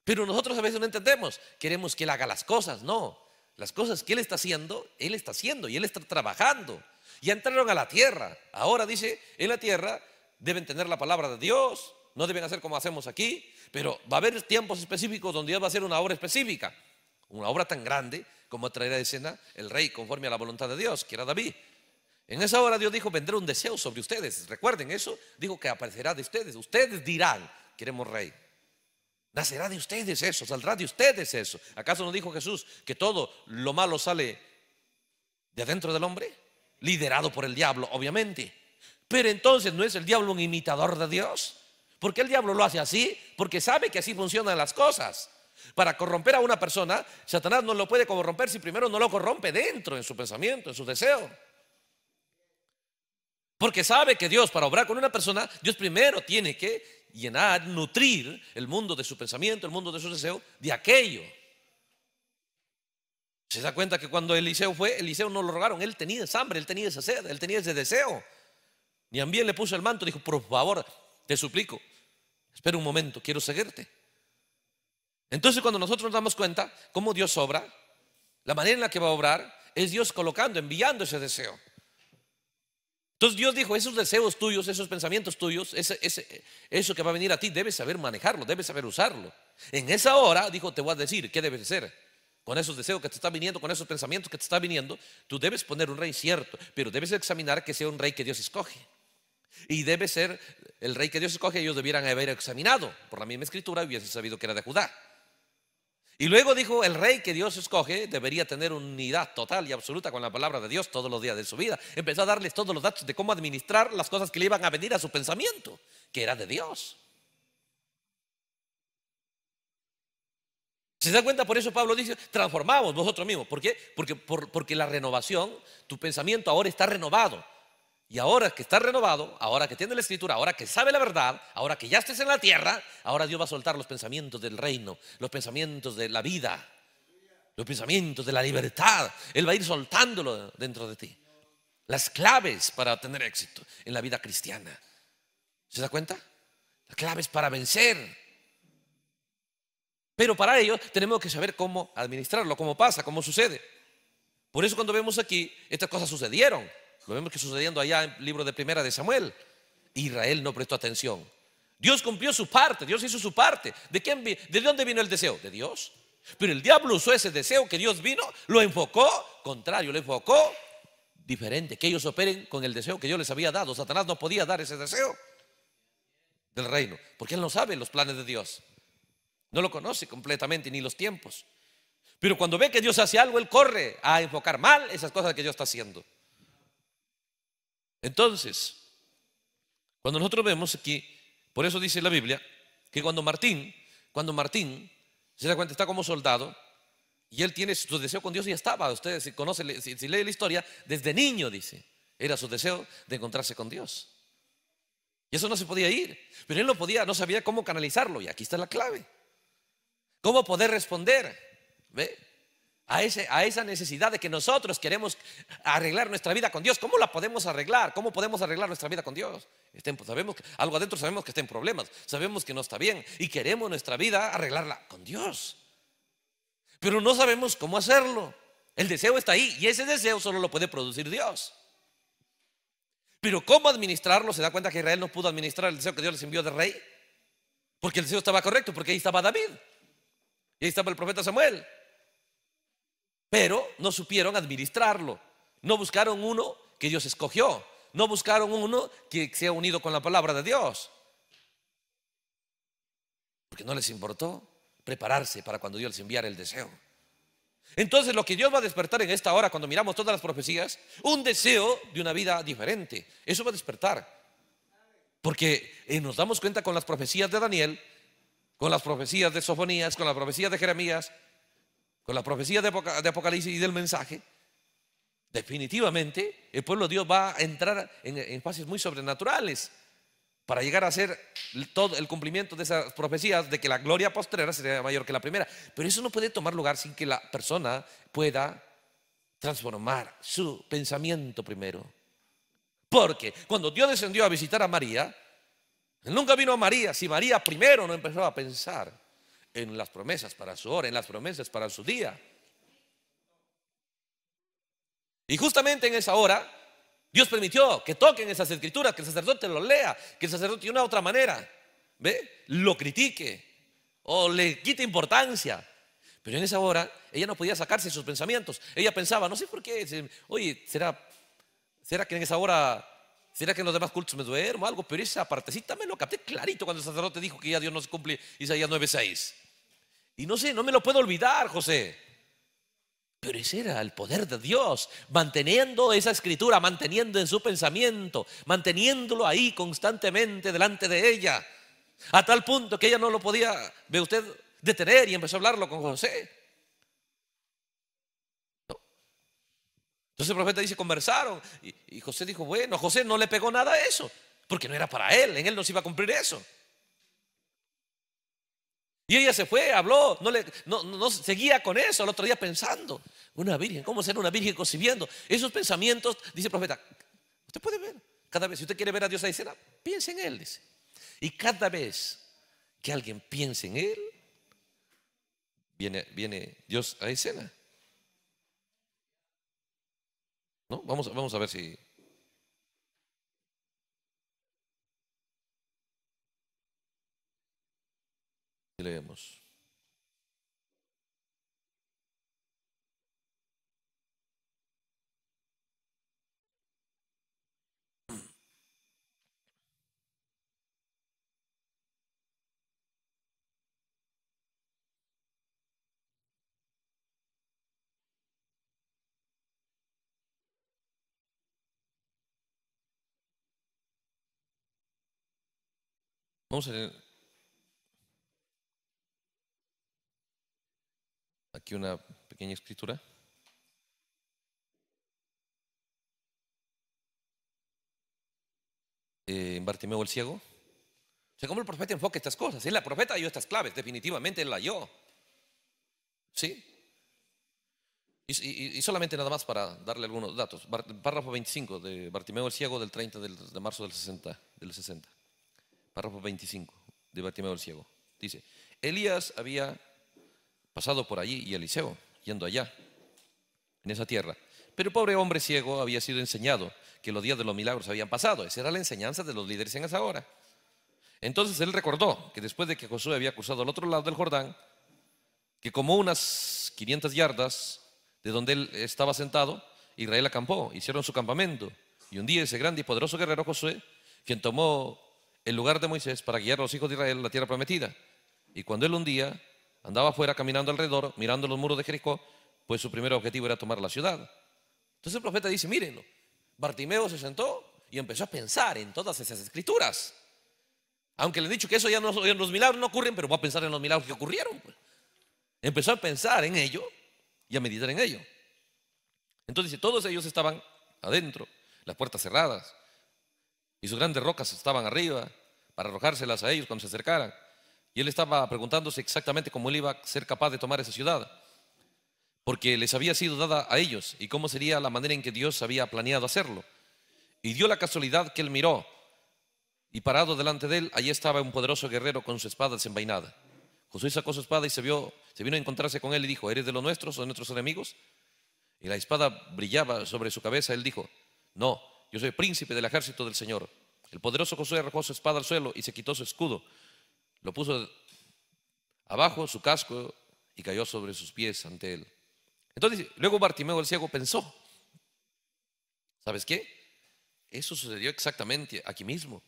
Pero nosotros a veces no entendemos. Queremos que Él haga las cosas. No. Las cosas que Él está haciendo, Él está haciendo y Él está trabajando. Ya entraron a la tierra. Ahora dice, en la tierra deben tener la palabra de Dios. No deben hacer como hacemos aquí. Pero va a haber tiempos específicos donde Dios va a hacer una obra específica. Una obra tan grande como traerá de escena el rey conforme a la voluntad de Dios, que era David. En esa hora Dios dijo, vendrá un deseo sobre ustedes. Recuerden eso. Dijo que aparecerá de ustedes. Ustedes dirán, queremos rey. Nacerá de ustedes eso, saldrá de ustedes eso. ¿Acaso no dijo Jesús que todo lo malo sale de adentro del hombre? Liderado por el diablo, obviamente. Pero entonces, ¿no es el diablo un imitador de Dios? ¿Por qué el diablo lo hace así? Porque sabe que así funcionan las cosas. Para corromper a una persona, Satanás no lo puede corromper si primero no lo corrompe dentro, en su pensamiento, en su deseo. Porque sabe que Dios, para obrar con una persona, Dios primero tiene que llenar, nutrir el mundo de su pensamiento, el mundo de su deseo de aquello. Se da cuenta que cuando Eliseo fue, Eliseo no lo rogaron, él tenía esa hambre, él tenía esa sed, él tenía ese deseo. Y también le puso el manto, dijo, por favor, te suplico, espera un momento, quiero seguirte. Entonces cuando nosotros nos damos cuenta cómo Dios obra, la manera en la que va a obrar, es Dios colocando, enviando ese deseo. Entonces Dios dijo, esos deseos tuyos, esos pensamientos tuyos, eso que va a venir a ti, debes saber manejarlo, debes saber usarlo. En esa hora, dijo, te voy a decir qué debes hacer. Con esos deseos que te están viniendo, con esos pensamientos que te están viniendo, tú debes poner un rey cierto, pero debes examinar que sea un rey que Dios escoge. Y debe ser el rey que Dios escoge, ellos debieran haber examinado. Por la misma escritura hubiesen sabido que era de Judá. Y luego dijo, el rey que Dios escoge debería tener unidad total y absoluta con la palabra de Dios todos los días de su vida. Empezó a darles todos los datos de cómo administrar las cosas que le iban a venir a su pensamiento, que era de Dios. ¿Se da cuenta? Por eso Pablo dice, transformamos vosotros mismos. ¿Por qué? Porque, porque la renovación, tu pensamiento ahora está renovado. Y ahora que estás renovado, ahora que tiene la escritura, ahora que sabe la verdad, ahora que ya estés en la tierra, ahora Dios va a soltar los pensamientos del reino, los pensamientos de la vida, los pensamientos de la libertad. Él va a ir soltándolo dentro de ti. Las claves para tener éxito en la vida cristiana. ¿Se da cuenta? Las claves para vencer. Pero para ello tenemos que saber cómo administrarlo, cómo pasa, cómo sucede. Por eso cuando vemos aquí, estas cosas sucedieron. Lo vemos que sucediendo allá en el libro de primera de Samuel. Israel no prestó atención. Dios cumplió su parte, Dios hizo su parte. ¿De, quién, ¿De dónde vino el deseo? De Dios. Pero el diablo usó ese deseo que Dios vino, lo enfocó, contrario, lo enfocó diferente, que ellos operen con el deseo que Dios les había dado. Satanás no podía dar ese deseo del reino, porque él no sabe los planes de Dios. No lo conoce completamente ni los tiempos. Pero cuando ve que Dios hace algo, él corre a enfocar mal esas cosas que Dios está haciendo. Entonces, cuando nosotros vemos aquí, por eso dice la Biblia, que cuando Martín, cuando Martín se da cuenta, está como soldado, y él tiene su deseo con Dios y estaba. Ustedes, si conocen, si, si lee la historia, desde niño, dice, era su deseo de encontrarse con Dios. Y eso no se podía ir. Pero él no podía, no sabía cómo canalizarlo. Y aquí está la clave. ¿Cómo poder responder? ¿Ve? a, esa necesidad de que nosotros queremos arreglar nuestra vida con Dios. ¿Cómo la podemos arreglar? ¿Cómo podemos arreglar nuestra vida con Dios? Este, pues, sabemos que algo adentro sabemos que está en problemas, sabemos que no está bien y queremos nuestra vida arreglarla con Dios. Pero no sabemos cómo hacerlo. El deseo está ahí y ese deseo solo lo puede producir Dios. Pero ¿cómo administrarlo? ¿Se da cuenta que Israel no pudo administrar el deseo que Dios les envió de rey? Porque el deseo estaba correcto, porque ahí estaba David. Y ahí estaba el profeta Samuel pero no supieron administrarlo. No buscaron uno que Dios escogió. No buscaron uno que sea unido con la palabra de Dios. Porque no les importó prepararse para cuando Dios les enviara el deseo. Entonces lo que Dios va a despertar en esta hora, cuando miramos todas las profecías, un deseo de una vida diferente. Eso va a despertar. Porque eh, nos damos cuenta con las profecías de Daniel, con las profecías de Sofonías, con las profecías de Jeremías, con las profecías de Apocalipsis y del mensaje, definitivamente el pueblo de Dios va a entrar en, espacios muy sobrenaturales para llegar a hacer todo el cumplimiento de esas profecías de que la gloria postrera será mayor que la primera. Pero eso no puede tomar lugar sin que la persona pueda transformar su pensamiento primero. Porque cuando Dios descendió a visitar a María, nunca vino a María si María primero no empezó a pensar en las promesas para su hora, en las promesas para su día. Y justamente en esa hora, Dios permitió que toquen esas escrituras, que el sacerdote lo lea, que el sacerdote de una otra manera, ¿ve? Lo critique o le quite importancia. Pero en esa hora ella no podía sacarse sus pensamientos. Ella pensaba, no sé por qué, oye, ¿será, será que en esa hora, será que en los demás cultos me duermo algo? Pero esa partecita me lo capté clarito cuando el sacerdote dijo que ya Dios no se cumple Isaías 9:6. Y no sé, no me lo puedo olvidar, José. Pero ese era el poder de Dios, manteniendo esa escritura, manteniendo en su pensamiento, manteniéndolo ahí constantemente delante de ella, a tal punto que ella no lo podía, ve usted, detener y empezó a hablarlo con José. Entonces el profeta dice, conversaron y, y José dijo, bueno, José no le pegó nada a eso, porque no era para él, en él no se iba a cumplir eso. Y ella se fue, habló, no, le, seguía con eso el otro día pensando. Una virgen, ¿cómo ser una virgen concibiendo? Esos pensamientos, dice el profeta, usted puede ver, cada vez, si usted quiere ver a Dios a escena piense en Él, dice. Y cada vez que alguien piense en Él, viene, viene Dios a escena. ¿No? Vamos, vamos a ver si leemos. Vamos a leer aquí una pequeña escritura. En eh, Bartimeo el ciego. O sea, ¿cómo el profeta enfoca estas cosas? Él, la profeta yo estas claves, definitivamente él la yo ¿Sí? Y, solamente nada más para darle algunos datos. Párrafo 25 de Bartimeo el Ciego del 30 de marzo del 60. Del 60. Párrafo 25 de Bartimeo el Ciego. Dice, Elías había pasado por allí y Eliseo yendo allá, en esa tierra. Pero el pobre hombre ciego había sido enseñado que los días de los milagros habían pasado. Esa era la enseñanza de los líderes en esa hora. Entonces él recordó que después de que Josué había cruzado al otro lado del Jordán, que como unas 500 yardas de donde él estaba sentado, Israel acampó, hicieron su campamento. Y un día ese grande y poderoso guerrero Josué, quien tomó el lugar de Moisés para guiar a los hijos de Israel a la tierra prometida. Y cuando él un día andaba afuera caminando alrededor, mirando los muros de Jericó, pues su primer objetivo era tomar la ciudad. Entonces el profeta dice, mírenlo, Bartimeo se sentó y empezó a pensar en todas esas escrituras. Aunque le he dicho que eso ya no, los milagros no ocurren, pero va a pensar en los milagros que ocurrieron. Pues. Empezó a pensar en ello y a meditar en ello. Entonces todos ellos estaban adentro, las puertas cerradas, y sus grandes rocas estaban arriba para arrojárselas a ellos cuando se acercaran. Y él estaba preguntándose exactamente cómo él iba a ser capaz de tomar esa ciudad, porque les había sido dada a ellos y cómo sería la manera en que Dios había planeado hacerlo. Y dio la casualidad que él miró, y parado delante de él, allí estaba un poderoso guerrero con su espada desenvainada. Josué sacó su espada y se, vio, se vino a encontrarse con él y dijo, ¿eres de los nuestros o de nuestros enemigos? Y la espada brillaba sobre su cabeza. Él dijo, no, yo soy príncipe del ejército del Señor. El poderoso Josué arrojó su espada al suelo y se quitó su escudo lo puso abajo su casco y cayó sobre sus pies ante él. Entonces, luego Bartimeo el ciego pensó, ¿sabes qué? Eso sucedió exactamente aquí mismo.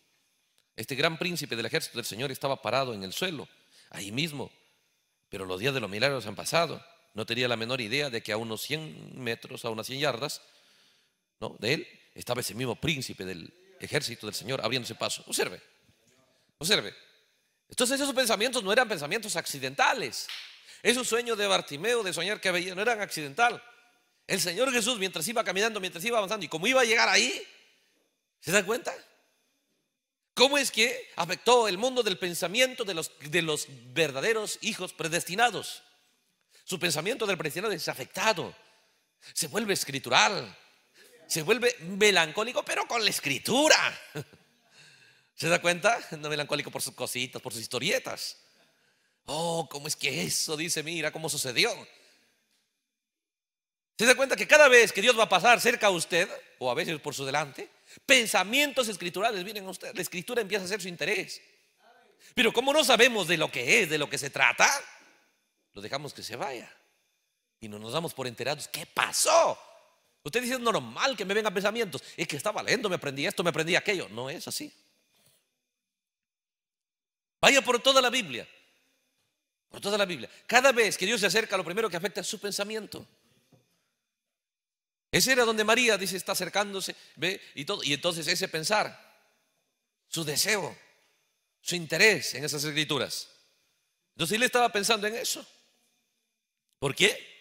Este gran príncipe del ejército del Señor estaba parado en el suelo, ahí mismo, pero los días de los milagros han pasado. No tenía la menor idea de que a unos 100 metros, a unas 100 yardas, ¿no? de él estaba ese mismo príncipe del ejército del Señor abriéndose paso. Observe, observe. Entonces esos pensamientos no eran pensamientos accidentales. Esos sueños de Bartimeo de soñar que veía no eran accidental. El Señor Jesús mientras iba caminando, mientras iba avanzando y cómo iba a llegar ahí, ¿se dan cuenta? ¿Cómo es que afectó el mundo del pensamiento de los, de los verdaderos hijos predestinados? Su pensamiento del predestinado es afectado, se vuelve escritural, se vuelve melancólico, pero con la escritura. ¿Se da cuenta? No melancólico por sus cositas, por sus historietas. Oh, ¿cómo es que eso? Dice, mira cómo sucedió. ¿Se da cuenta que cada vez que Dios va a pasar cerca a usted, o a veces por su delante, pensamientos escriturales vienen a usted? La escritura empieza a ser su interés. Pero como no sabemos de lo que es, de lo que se trata, lo dejamos que se vaya. Y no nos damos por enterados. ¿Qué pasó? Usted dice, normal que me vengan pensamientos. Es que estaba leyendo, me aprendí esto, me aprendí aquello. No es así. Vaya por toda la Biblia. Por toda la Biblia. Cada vez que Dios se acerca, lo primero que afecta es su pensamiento. Ese era donde María dice, está acercándose, ve, y todo. Y entonces ese pensar, su deseo, su interés en esas escrituras. Entonces él estaba pensando en eso. ¿Por qué?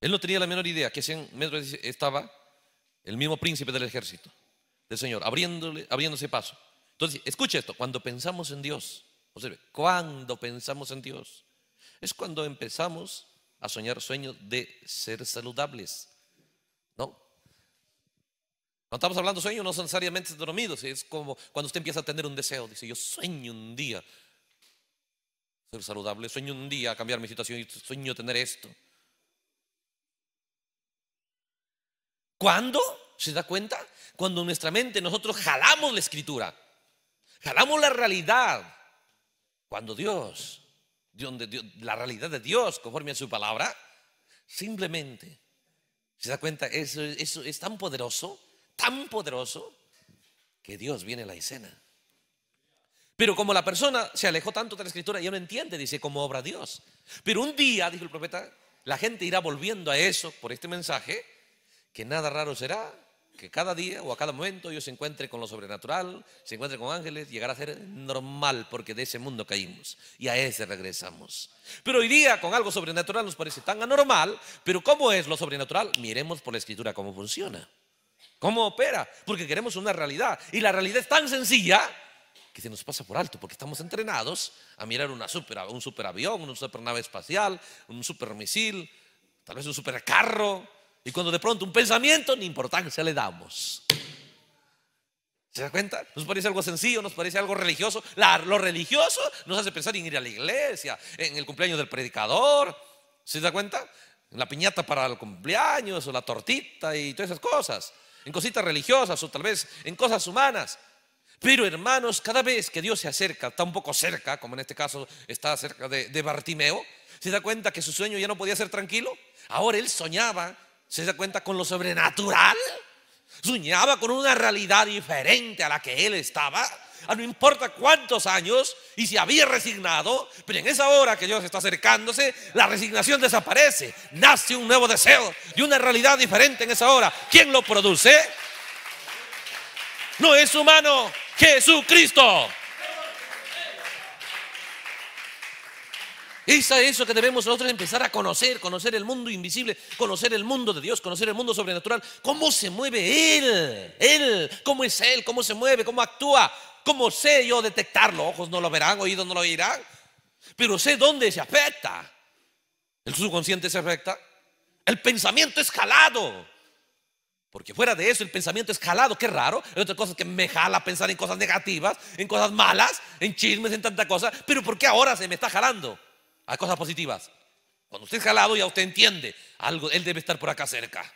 Él no tenía la menor idea que ese 100 estaba el mismo príncipe del ejército. Señor, abriéndole, abriéndose paso. Entonces, Escuche esto, cuando pensamos en Dios, observe, cuando pensamos en Dios, es cuando empezamos a soñar sueños de ser saludables. ¿No? No estamos hablando de sueños no son necesariamente dormidos, es como cuando usted empieza a tener un deseo, dice, yo sueño un día ser saludable, sueño un día cambiar mi situación, sueño tener esto. ¿Cuándo? ¿Se da cuenta? cuando en nuestra mente nosotros jalamos la escritura, jalamos la realidad, cuando Dios, la realidad de Dios conforme a su palabra, simplemente, ¿se da cuenta? Eso, es tan poderoso, tan poderoso, que Dios viene a la escena. Pero como la persona se alejó tanto de la escritura, ya no entiende, dice, cómo obra Dios. Pero un día, dijo el profeta, la gente irá volviendo a eso por este mensaje, que nada raro será que cada día o a cada momento yo se encuentre con lo sobrenatural, se encuentre con ángeles, Llegar a ser normal porque de ese mundo caímos y a ese regresamos. Pero hoy día con algo sobrenatural nos parece tan anormal, pero ¿cómo es lo sobrenatural? Miremos por la escritura cómo funciona, cómo opera, porque queremos una realidad y la realidad es tan sencilla que se nos pasa por alto porque estamos entrenados a mirar una super, un superavión, una supernave espacial, un supermisil, tal vez un supercarro y cuando de pronto un pensamiento, ni importancia le damos. ¿Se da cuenta? Nos parece algo sencillo, nos parece algo religioso. lo religioso nos hace pensar en ir a la iglesia, en el cumpleaños del predicador. ¿Se da cuenta? La piñata para el cumpleaños, o la tortita y todas esas cosas. En cositas religiosas o tal vez en cosas humanas. Pero hermanos, cada vez que Dios se acerca, está un poco cerca, como en este caso está cerca de, de Bartimeo, se da cuenta que su sueño ya no podía ser tranquilo. Ahora él soñaba ¿Se da cuenta con lo sobrenatural? Soñaba con una realidad diferente a la que él estaba. A ah, no importa cuántos años y si había resignado, pero en esa hora que Dios está acercándose, la resignación desaparece. Nace un nuevo deseo y una realidad diferente en esa hora. ¿Quién lo produce? No es humano, Jesucristo. Es eso que debemos nosotros empezar a conocer, conocer el mundo invisible, conocer el mundo de Dios, conocer el mundo sobrenatural. ¿Cómo se mueve Él? Él, ¿cómo es Él? ¿Cómo se mueve? ¿Cómo actúa? ¿Cómo sé yo detectarlo? Ojos no lo verán, oídos no lo oirán, pero sé dónde se afecta. El subconsciente se afecta. El pensamiento es jalado. Porque fuera de eso, el pensamiento es jalado, qué raro. Hay otra cosa que me jala pensar en cosas negativas, en cosas malas, en chismes, en tanta cosas Pero ¿por qué ahora se me está jalando? Hay cosas positivas. Cuando usted es jalado ya usted entiende algo, él debe estar por acá cerca.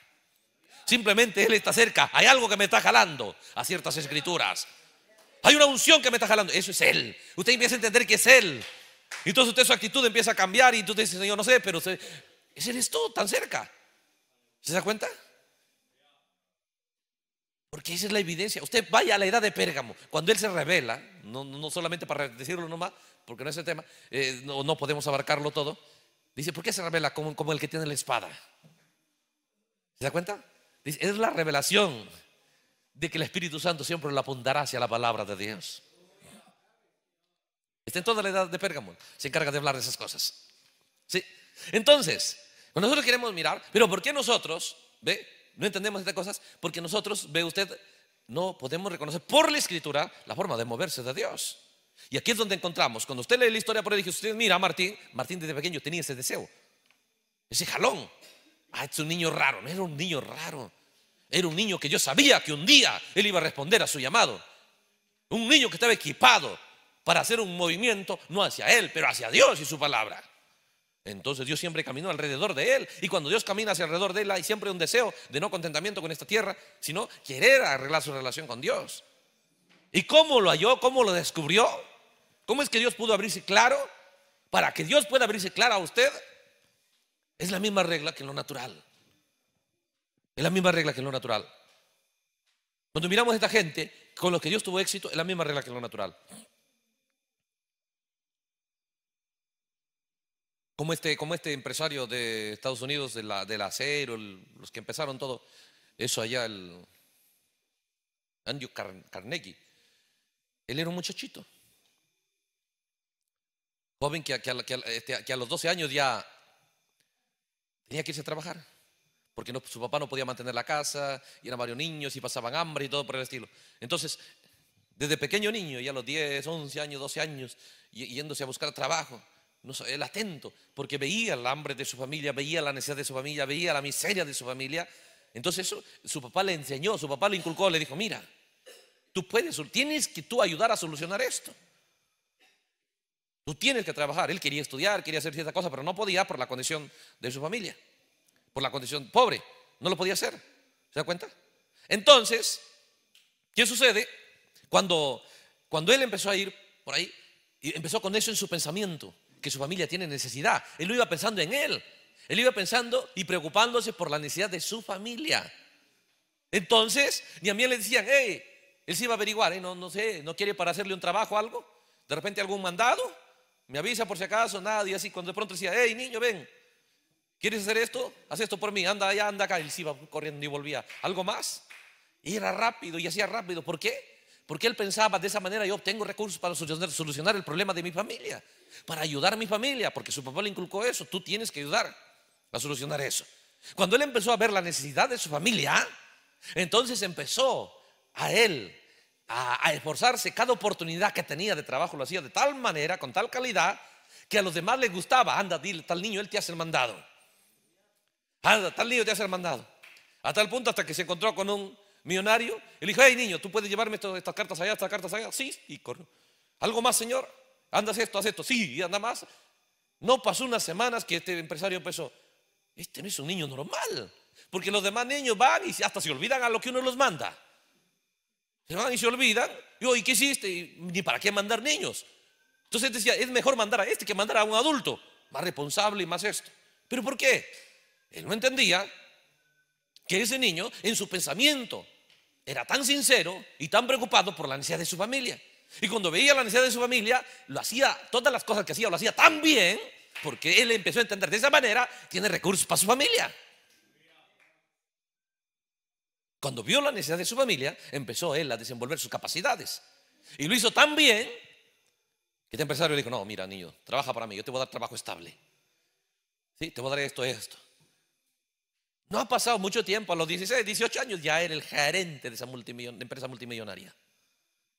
Simplemente él está cerca. Hay algo que me está jalando a ciertas escrituras. Hay una unción que me está jalando. Eso es él. Usted empieza a entender que es él. Y entonces usted su actitud empieza a cambiar y entonces dice Señor, no sé, pero él es todo tan cerca. ¿Se da cuenta? Porque esa es la evidencia. Usted vaya a la edad de Pérgamo. Cuando él se revela, no, no solamente para decirlo nomás, porque no es el tema, eh, no, podemos abarcarlo todo. Dice, ¿por qué se revela como, el que tiene la espada? ¿Se da cuenta? Dice, es la revelación de que el Espíritu Santo siempre lo apuntará hacia la palabra de Dios. Está en toda la edad de Pérgamo, se encarga de hablar de esas cosas. ¿Sí? Entonces, nosotros queremos mirar, pero ¿por qué nosotros, ve, no entendemos estas cosas? Porque nosotros, ve usted, no podemos reconocer por la escritura la forma de moverse de Dios. Y aquí es donde encontramos, cuando usted lee la historia Por dice usted mira Martín, Martín desde pequeño tenía ese deseo, ese jalón. Ah, es un niño raro, no era un niño raro. Era un niño que yo sabía que un día él iba a responder a su llamado. Un niño que estaba equipado para hacer un movimiento, no hacia él, pero hacia Dios y su palabra. Entonces Dios siempre caminó alrededor de él. Y cuando Dios camina hacia alrededor de él, hay siempre un deseo de no contentamiento con esta tierra, sino querer arreglar su relación con Dios. ¿Y cómo lo halló? ¿Cómo lo descubrió? ¿Cómo es que Dios pudo abrirse claro? Para que Dios pueda abrirse claro a usted, es la misma regla que lo natural. Es la misma regla que lo natural. Cuando miramos a esta gente con los que Dios tuvo éxito, es la misma regla que lo natural. Como este, como este empresario de Estados Unidos, de la, del acero, los que empezaron todo, eso allá, el Andrew Carnegie. Él era un muchachito. Joven que, este, a los 12 años ya tenía que irse a trabajar. Porque su papá no podía mantener la casa, y eran varios niños y pasaban hambre y todo por el estilo. Entonces, desde pequeño niño, ya a los 10, 11 años, 12 años, yéndose a buscar trabajo, él atento, porque veía el hambre de su familia, veía la necesidad de su familia, veía la miseria de su familia. Entonces su papá le enseñó, su papá le inculcó, le dijo, mira, Tú puedes, tienes que tú ayudar a solucionar esto. Tú tienes que trabajar. Él quería estudiar, quería hacer cierta cosa, pero no podía por la condición de su familia, por la condición pobre. No lo podía hacer. ¿Se da cuenta? Entonces, ¿qué sucede? Cuando, cuando él empezó a ir por ahí, y empezó con eso en su pensamiento, que su familia tiene necesidad. Él lo iba pensando en él. Él iba pensando y preocupándose por la necesidad de su familia. Entonces, ni a mí le decían, hey, él sí iba a averiguar, ¿eh? no, sé, no quiere para hacerle un trabajo algo, de repente algún mandado, me avisa por si acaso, nadie así, cuando de pronto decía, hey niño, ven, ¿quieres hacer esto? Haz esto por mí, anda allá, anda acá, él sí iba corriendo y volvía. ¿Algo más? Y era rápido y hacía rápido, ¿por qué? Porque él pensaba, de esa manera yo obtengo recursos para solucionar, solucionar el problema de mi familia, para ayudar a mi familia, porque su papá le inculcó eso, tú tienes que ayudar a solucionar eso. Cuando él empezó a ver la necesidad de su familia, entonces empezó a él, a, esforzarse. Cada oportunidad que tenía de trabajo lo hacía de tal manera, con tal calidad, que a los demás les gustaba. Anda, dile, tal niño, él te hace el mandado. Anda, tal niño te hace el mandado. A tal punto hasta que se encontró con un millonario y le dijo, hey niño, ¿tú puedes llevarme estas cartas allá, estas cartas allá? Sí, y corrió. ¿Algo más, señor? ¿Andas esto, haz esto? Sí, y anda más. No pasó unas semanas que este empresario empezó, este no es un niño normal, porque los demás niños van y hasta se olvidan a lo que uno los manda. Se van y se olvidan. Y hoy, ¿qué hiciste? Y, ni para qué mandar niños. Entonces decía, es mejor mandar a este que mandar a un adulto, más responsable y más esto. ¿Pero por qué? Él no entendía que ese niño en su pensamiento era tan sincero y tan preocupado por la necesidad de su familia. Y cuando veía la necesidad de su familia, lo hacía, todas las cosas que hacía, lo hacía tan bien, porque él empezó a entender de esa manera, tiene recursos para su familia. Cuando vio la necesidad de su familia, empezó él a desenvolver sus capacidades. Y lo hizo tan bien que este empresario le dijo, no, mira, niño, trabaja para mí, yo te voy a dar trabajo estable. Sí, te voy a dar esto, esto. No ha pasado mucho tiempo, a los 16, 18 años ya era el gerente de esa multimillon, empresa multimillonaria.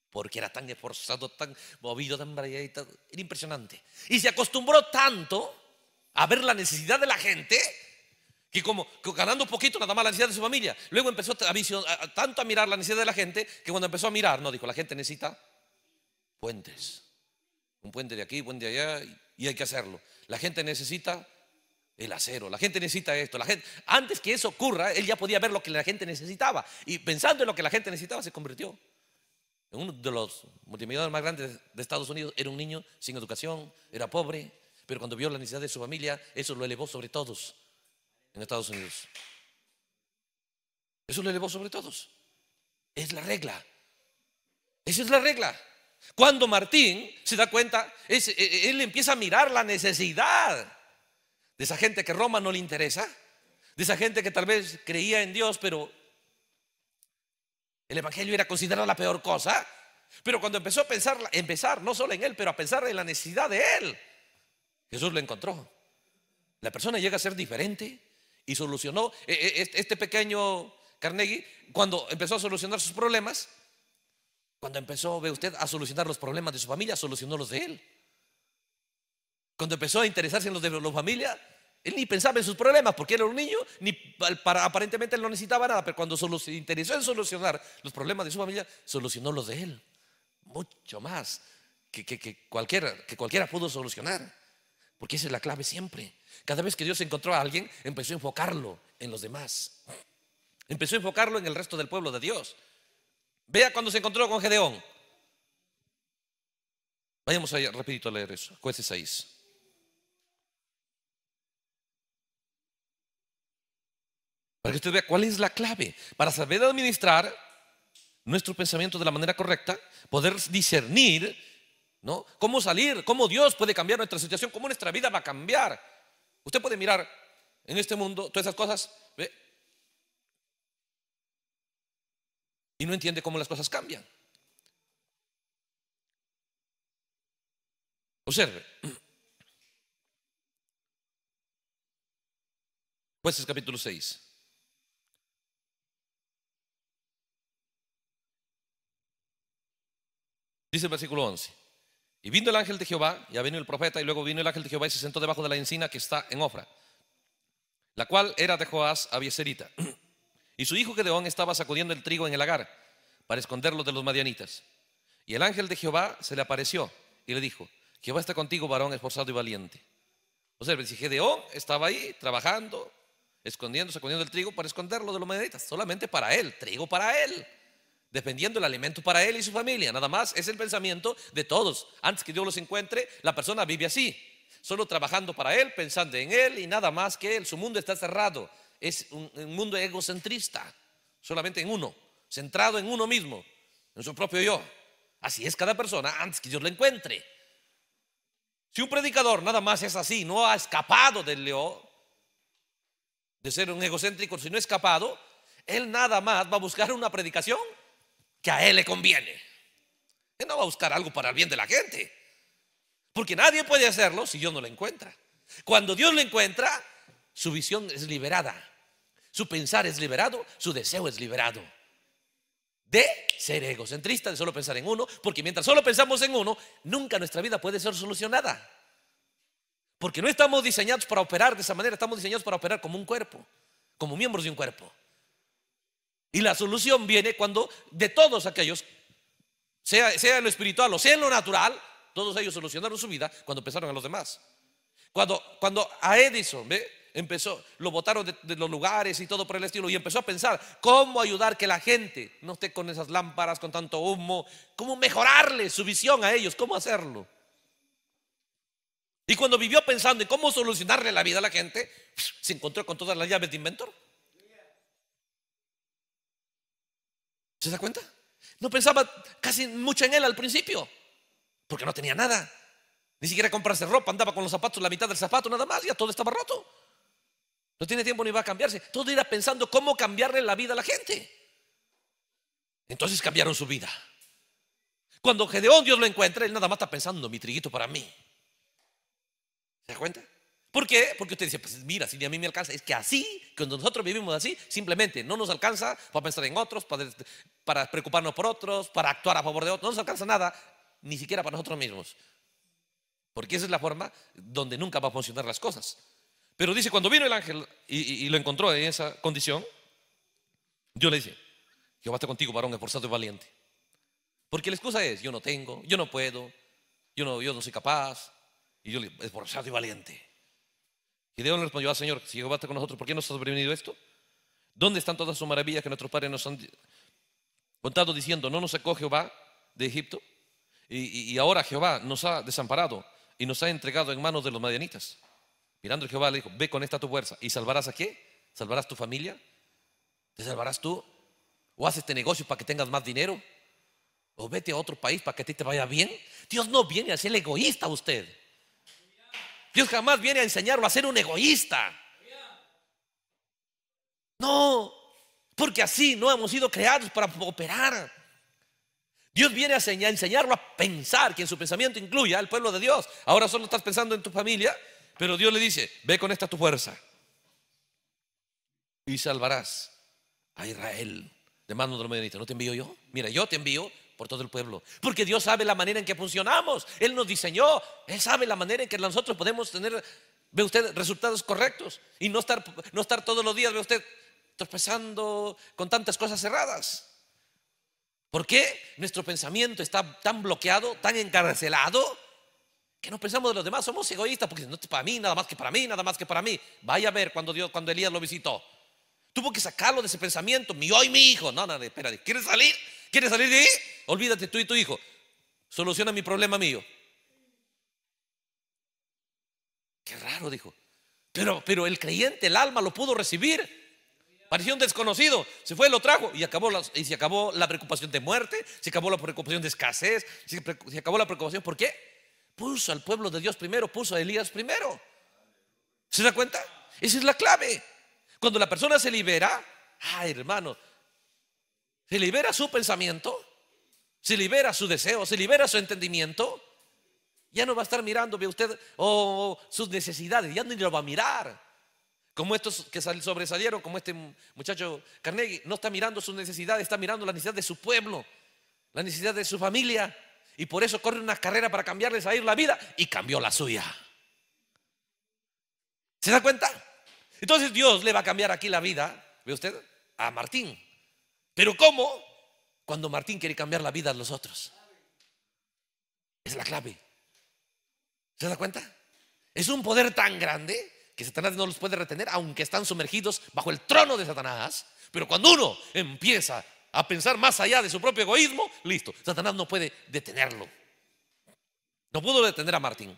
Porque era tan esforzado, tan movido, tan variado, era impresionante. Y se acostumbró tanto a ver la necesidad de la gente y como ganando ganando poquito nada más la necesidad de su familia. Luego empezó a, tanto a mirar la necesidad de la gente que cuando empezó a mirar, no, dijo, la gente necesita puentes. Un puente de aquí, un puente de allá, y, hay que hacerlo. La gente necesita el acero, la gente necesita esto. La gente, antes que eso ocurra, él ya podía ver lo que la gente necesitaba. Y pensando en lo que la gente necesitaba, se convirtió. En uno de los multimillonarios más grandes de Estados Unidos era un niño sin educación, era pobre, pero cuando vio la necesidad de su familia, eso lo elevó sobre todos en Estados Unidos. Eso le elevó sobre todos. Es la regla. Esa es la regla. Cuando Martín se da cuenta, e, e, él empieza a mirar la necesidad de esa gente que Roma no le interesa, de esa gente que tal vez creía en Dios, pero el Evangelio era considerado la peor cosa. Pero cuando empezó a pensar, empezar no solo en él, pero a pensar en la necesidad de él, Jesús lo encontró. La persona llega a ser diferente, y solucionó. Eh, eh, este, este pequeño Carnegie, cuando empezó a solucionar sus problemas, cuando empezó, ve usted, a solucionar los problemas de su familia, solucionó los de él. Cuando empezó a interesarse en los de la familia, él ni pensaba en sus problemas porque era un niño, ni aparentemente él no necesitaba nada, pero cuando se interesó en solucionar los problemas de su familia, solucionó los de él. Mucho más que, que, cualquiera, que cualquiera pudo solucionar. Porque esa es la clave siempre. Cada vez que Dios encontró a alguien, empezó a enfocarlo en los demás. Empezó a enfocarlo en el resto del pueblo de Dios. Vea cuando se encontró con Gedeón. Vayamos ahí rapidito a leer eso. Jueces 6. Para que usted vea cuál es la clave. Para saber administrar nuestro pensamiento de la manera correcta, poder discernir, ¿no? Cómo salir, cómo Dios puede cambiar nuestra situación, cómo nuestra vida va a cambiar. Usted puede mirar en este mundo todas esas cosas ¿ve? y no entiende cómo las cosas cambian. Observe. es capítulo 6. Dice el versículo 11. Y vino el ángel de Jehová, ya vino el profeta, y luego vino el ángel de Jehová y se sentó debajo de la encina que está en Ofra, la cual era de Joás Abieserita. Y su hijo Gedeón estaba sacudiendo el trigo en el agar para esconderlo de los madianitas. Y el ángel de Jehová se le apareció y le dijo, Jehová está contigo, varón esforzado y valiente. O sea, si Gedeón estaba ahí trabajando, escondiendo, sacudiendo el trigo para esconderlo de los madianitas, solamente para él, trigo para él dependiendo el alimento para él y su familia, nada más. Es el pensamiento de todos. Antes que Dios los encuentre, la persona vive así, solo trabajando para él, pensando en él y nada más que él. Su mundo está cerrado. Es un, mundo egocentrista, solamente en uno, centrado en uno mismo, en su propio yo. Así es cada persona antes que Dios lo encuentre. Si un predicador nada más es así, no ha escapado del león, de ser un egocéntrico, si no ha escapado, él nada más va a buscar una predicación que a él le conviene. Él no va a buscar algo para el bien de la gente. Porque nadie puede hacerlo si Dios no lo encuentra. Cuando Dios lo encuentra, su visión es liberada. Su pensar es liberado, su deseo es liberado. De ser egocentrista, de solo pensar en uno, porque mientras solo pensamos en uno, nunca nuestra vida puede ser solucionada. Porque no estamos diseñados para operar de esa manera, estamos diseñados para operar como un cuerpo, como miembros de un cuerpo. Y la solución viene cuando de todos aquellos, sea, en lo espiritual o sea en lo natural, todos ellos solucionaron su vida cuando empezaron a los demás. Cuando, cuando a Edison, Empezó, lo botaron de, los lugares y todo por el estilo, y empezó a pensar cómo ayudar que la gente no esté con esas lámparas, con tanto humo, cómo mejorarle su visión a ellos, cómo hacerlo. Y cuando vivió pensando en cómo solucionarle la vida a la gente, se encontró con todas las llaves de inventor. ¿Se da cuenta? No pensaba casi mucho en él al principio, porque no tenía nada. Ni siquiera comprarse ropa, andaba con los zapatos, la mitad del zapato, nada más, ya todo estaba roto. No tiene tiempo ni va a cambiarse. Todo era pensando cómo cambiarle la vida a la gente. Entonces cambiaron su vida. Cuando Gedeón Dios lo encuentra, él nada más está pensando, mi triguito para mí. ¿Se da cuenta? ¿Por qué? Porque usted dice, pues mira, si a mí me alcanza, es que así, cuando nosotros vivimos así, simplemente no nos alcanza para pensar en otros, para, preocuparnos por otros, para actuar a favor de otros, no nos alcanza nada, ni siquiera para nosotros mismos. Porque esa es la forma donde nunca van a funcionar las cosas. Pero dice, cuando vino el ángel y, lo encontró en esa condición, Yo le dije, Jehová está contigo, varón, esforzado y valiente. Porque la excusa es, yo no tengo, yo no puedo, yo no, yo no soy capaz. Y yo le esforzado y valiente. Y Dios le respondió al ah, Señor, si Jehová está con nosotros, ¿por qué nos ha sobrevenido esto? ¿Dónde están todas sus maravillas que nuestros padres nos han contado diciendo, no nos sacó Jehová de Egipto? Y, ahora Jehová nos ha desamparado y nos ha entregado en manos de los madianitas. Mirando Jehová le dijo, ve con esta tu fuerza y salvarás a qué? ¿Salvarás tu familia? ¿Te salvarás tú? ¿O haces este negocio para que tengas más dinero? ¿O vete a otro país para que a ti te vaya bien? Dios no viene a ser egoísta a usted. Dios jamás viene a enseñarlo a ser un egoísta. No, porque así no hemos sido creados para operar. Dios viene a enseñarlo a pensar, que en su pensamiento incluya al pueblo de Dios. Ahora solo estás pensando en tu familia, pero Dios le dice, ve con esta tu fuerza y salvarás a Israel de manos de los dice: ¿No te envío yo? Mira, yo te envío por todo el pueblo. Porque Dios sabe la manera en que funcionamos. Él nos diseñó. Él sabe la manera en que nosotros podemos tener, ve usted, resultados correctos. Y no estar, no estar todos los días, ve usted, tropezando con tantas cosas cerradas. ¿Por qué nuestro pensamiento está tan bloqueado, tan encarcelado? Que no pensamos de los demás, somos egoístas porque no es para mí, nada más que para mí, nada más que para mí. Vaya a ver cuando Dios, cuando Elías lo visitó. Tuvo que sacarlo de ese pensamiento, mi y mi hijo. No, no, espérate, ¿quieres salir? ¿Quieres salir de ahí? Olvídate tú y tu hijo. Soluciona mi problema mío. Qué raro, dijo. Pero, pero el creyente, el alma lo pudo recibir. Pareció un desconocido. Se fue, lo trajo y, acabó y se acabó la preocupación de muerte, se acabó la preocupación de escasez, se, acabó la preocupación. ¿Por qué? Puso al pueblo de Dios primero, puso a Elías primero. ¿Se da cuenta? Esa es la clave. Cuando la persona se libera, ay hermano, se libera su pensamiento, se libera su deseo, se libera su entendimiento. Ya no va a estar mirando, ve usted, O oh, oh, sus necesidades, ya ni lo va a mirar. Como estos que sobresalieron, como este muchacho Carnegie, no está mirando sus necesidades, está mirando la necesidad de su pueblo, la necesidad de su familia. Y por eso corre una carrera para cambiarles a ir la vida y cambió la suya. ¿Se da cuenta? Entonces Dios le va a cambiar aquí la vida, ¿ve usted? A Martín. Pero ¿cómo? Cuando Martín quiere cambiar la vida de los otros. Es la clave. ¿Se da cuenta? Es un poder tan grande que Satanás no los puede retener, aunque están sumergidos bajo el trono de Satanás. Pero cuando uno empieza a pensar más allá de su propio egoísmo, listo, Satanás no puede detenerlo. No pudo detener a Martín.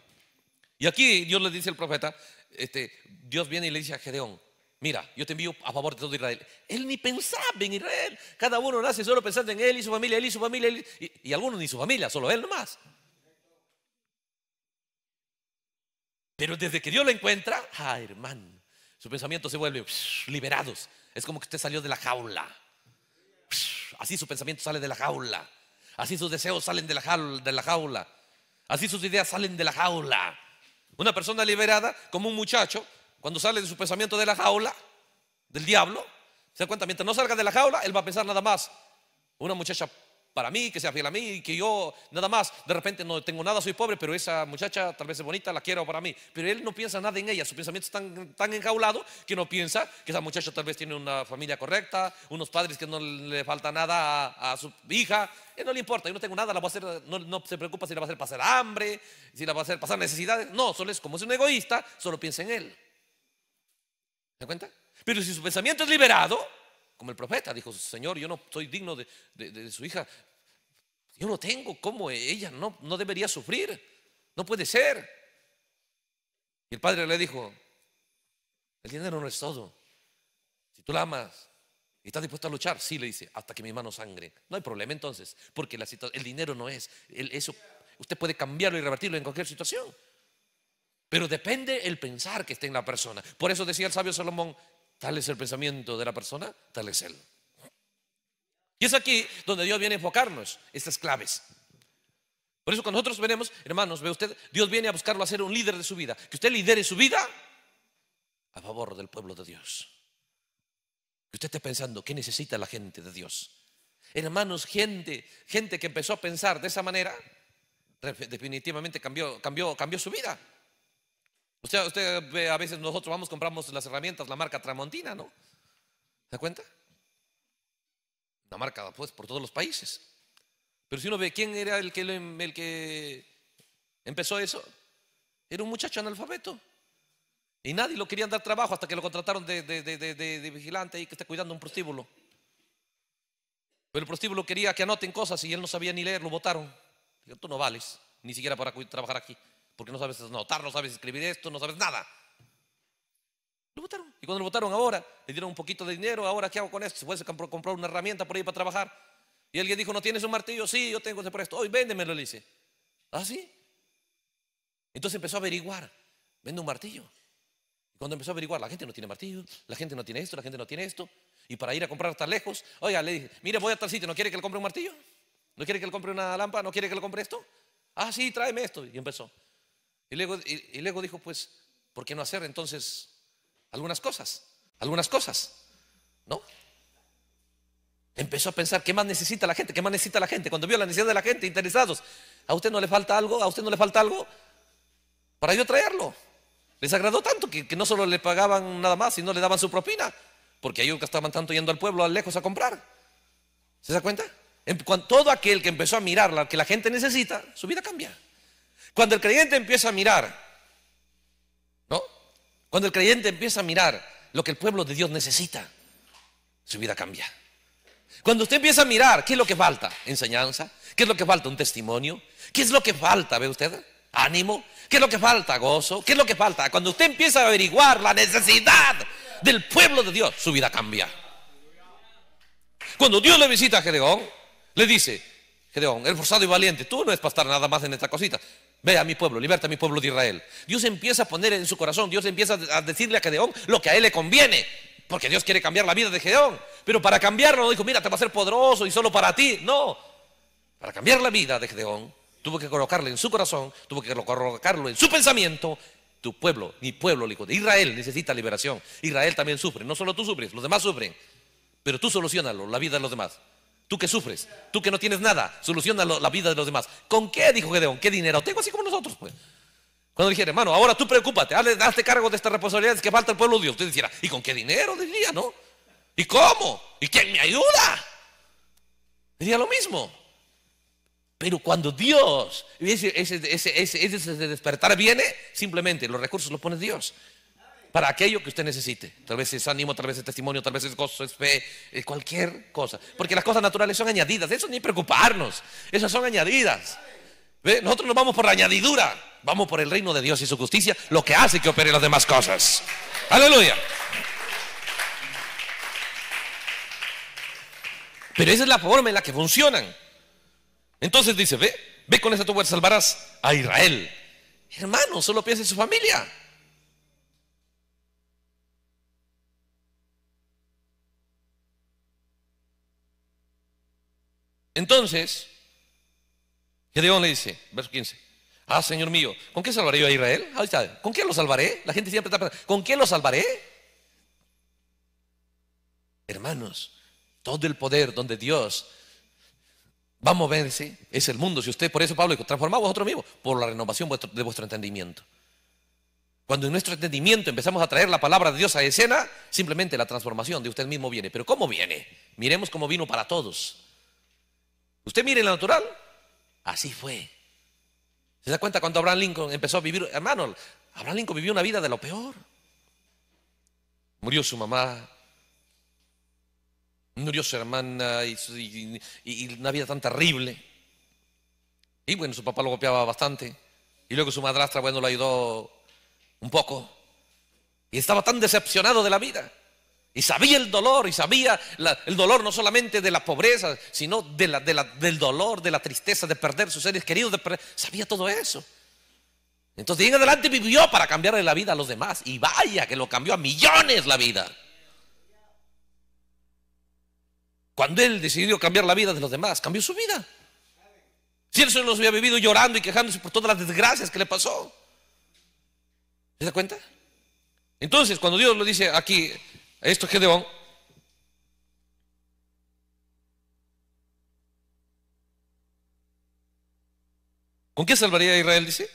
Y aquí Dios le dice al profeta, este, Dios viene y le dice a Gedeón, mira, yo te envío a favor de todo Israel. Él ni pensaba en Israel. Cada uno nace solo pensando en él y su familia, él y su familia, y, algunos ni su familia, solo él nomás. Pero desde que Dios lo encuentra, ah, hermano, su pensamiento se vuelve liberado. liberados. Es como que usted salió de la jaula. así su pensamiento sale de la jaula. Así sus deseos salen de la de la jaula. Así sus ideas salen de la jaula. Una persona liberada, como un muchacho, cuando sale de su pensamiento de la jaula, del diablo, se da cuenta, mientras no salga de la jaula, él va a pensar nada más. Una muchacha para mí, que sea fiel a mí, que yo nada más, de repente no tengo nada, soy pobre, pero esa muchacha tal vez es bonita, la quiero para mí. Pero él no piensa nada en ella, su pensamiento es tan, tan enjaulado que no piensa que esa muchacha tal vez tiene una familia correcta, unos padres que no le falta nada a, su hija. Él no le importa, yo no tengo nada, la voy a hacer, no, se preocupa si la va a hacer pasar hambre, si la va a hacer pasar necesidades. No, solo es como es un egoísta, solo piensa en él. ¿Se cuenta? Pero si su pensamiento es liberado, como el profeta dijo, Señor, yo no soy digno de, su hija, yo no tengo cómo ella no, no debería sufrir. No puede ser. Y el padre le dijo, el dinero no es todo. Si tú la amas y estás dispuesto a luchar, sí, le dice, hasta que mi mano sangre. No hay problema entonces, porque el dinero no es, eso usted puede cambiarlo y revertirlo en cualquier situación. Pero depende el pensar que esté en la persona. Por eso decía el sabio Salomón, tal es el pensamiento de la persona, tal es él. Y es aquí donde Dios viene a enfocarnos, estas claves. Por eso cuando nosotros veremos, hermanos, ve usted, Dios viene a buscarlo a ser un líder de su vida. Que usted lidere su vida a favor del pueblo de Dios. Que usted esté pensando, ¿qué necesita la gente de Dios? Hermanos, gente, gente que empezó a pensar de esa manera, definitivamente cambió, cambió, cambió su vida. Usted, ve a veces nosotros vamos, compramos las herramientas, la marca Tramontina, ¿no? ¿Se da cuenta? La marca pues por todos los países. Pero si uno ve quién era el que, em, el que empezó eso, era un muchacho analfabeto. Y nadie lo quería dar trabajo hasta que lo contrataron de, vigilante y que está cuidando un prostíbulo. Pero el prostíbulo quería que anoten cosas y él no sabía ni leer, lo votaron. Dijo, tú no vales, ni siquiera para trabajar aquí, porque no sabes anotar, no sabes escribir esto, no sabes nada votaron. Y cuando lo votaron ahora, le dieron un poquito de dinero. Ahora, ¿qué hago con esto? Se puede comprar una herramienta por ahí para trabajar. Y alguien dijo, ¿no tienes un martillo? Sí, yo tengo ese presto. Hoy Véndeme véndemelo, le dice. ¿Ah, sí? Entonces empezó a averiguar. Vende un martillo. cuando empezó a averiguar, la gente no tiene martillo, la gente no tiene esto, la gente no tiene esto. Y para ir a comprar tan lejos, oiga, le dije, mire, voy a tal sitio, ¿no quiere que le compre un martillo? ¿No quiere que le compre una lámpara? ¿No quiere que le compre esto? Ah, sí, tráeme esto. Y empezó. Y luego, y, y luego dijo, pues, ¿por qué no hacer entonces algunas cosas, algunas cosas, ¿no? Empezó a pensar, ¿qué más necesita la gente? ¿Qué más necesita la gente? Cuando vio la necesidad de la gente, interesados, ¿a usted no le falta algo? ¿A usted no le falta algo? Para yo traerlo. Les agradó tanto que, no solo le pagaban nada más, sino le daban su propina, porque ellos estaban tanto yendo al pueblo, a lejos a comprar. ¿Se da cuenta? Cuando todo aquel que empezó a mirar lo que la gente necesita, su vida cambia. Cuando el creyente empieza a mirar cuando el creyente empieza a mirar lo que el pueblo de Dios necesita, su vida cambia. Cuando usted empieza a mirar, ¿qué es lo que falta? Enseñanza. ¿Qué es lo que falta? Un testimonio. ¿Qué es lo que falta? ¿Ve usted? Ánimo. ¿Qué es lo que falta? Gozo. ¿Qué es lo que falta? Cuando usted empieza a averiguar la necesidad del pueblo de Dios, su vida cambia. Cuando Dios le visita a Gedeón, le dice, Gedeón, el forzado y valiente, tú no es para estar nada más en esta cosita. Ve a mi pueblo, liberta a mi pueblo de Israel. Dios empieza a poner en su corazón, Dios empieza a decirle a Gedeón lo que a él le conviene, porque Dios quiere cambiar la vida de Gedeón. Pero para cambiarlo no dijo, mira, te va a ser poderoso y solo para ti. No, para cambiar la vida de Gedeón, tuvo que colocarle en su corazón, tuvo que colocarlo en su pensamiento. Tu pueblo, mi pueblo, Israel necesita liberación. Israel también sufre, no solo tú sufres, los demás sufren. Pero tú solucionalo, la vida de los demás. Tú que sufres, tú que no tienes nada, soluciona la vida de los demás. ¿Con qué? Dijo Gedeón. ¿Qué dinero? Tengo así como nosotros, pues. Cuando dijera, hermano, ahora tú preocúpate, hazte cargo de estas responsabilidades que falta el pueblo de Dios. Usted dijera, ¿y con qué dinero? Diría, ¿no? ¿Y cómo? ¿Y quién me ayuda? Diría lo mismo. Pero cuando Dios, ese, ese despertar viene, simplemente los recursos los pone Dios para aquello que usted necesite. Tal vez es ánimo, tal vez es testimonio, tal vez es gozo, es fe, es eh, cualquier cosa. Porque las cosas naturales son añadidas. Eso ni preocuparnos. Esas son añadidas. Nosotros no vamos por la añadidura. Vamos por el reino de Dios y su justicia, lo que hace que opere las demás cosas. Aleluya. Pero esa es la forma en la que funcionan. Entonces dice, ve, ve con esa tu salvarás a Israel. Hermano, solo piensa en su familia. Entonces, Gedeón le dice, verso 15, ah, Señor mío, ¿con qué salvaré yo a Israel? Ah, ¿con qué lo salvaré? La gente siempre está pensando, ¿con qué lo salvaré? Hermanos, todo el poder donde Dios va a moverse es el mundo. Si usted, por eso Pablo dijo, transformad vosotros mismos por la renovación de vuestro entendimiento. Cuando en nuestro entendimiento empezamos a traer la palabra de Dios a escena, simplemente la transformación de usted mismo viene. Pero ¿cómo viene? Miremos cómo vino para todos. Usted mire en natural, así fue. ¿Se da cuenta cuando Abraham Lincoln empezó a vivir? Hermano, Abraham Lincoln vivió una vida de lo peor. Murió su mamá, murió su hermana y, y, una vida tan terrible. Y bueno, su papá lo golpeaba bastante. Y luego su madrastra, bueno, lo ayudó un poco. Y estaba tan decepcionado de la vida y sabía el dolor, y sabía el dolor no solamente de la pobreza, sino del dolor, de la tristeza, de perder sus seres queridos, sabía todo eso. Entonces, de en adelante vivió para cambiarle la vida a los demás. Y vaya que lo cambió a millones la vida. Cuando él decidió cambiar la vida de los demás, cambió su vida. Si él solo había vivido llorando y quejándose por todas las desgracias que le pasó. ¿Se da cuenta? Entonces, cuando Dios lo dice aquí, esto es Gedeón. ¿Con qué salvaría a Israel? Dice.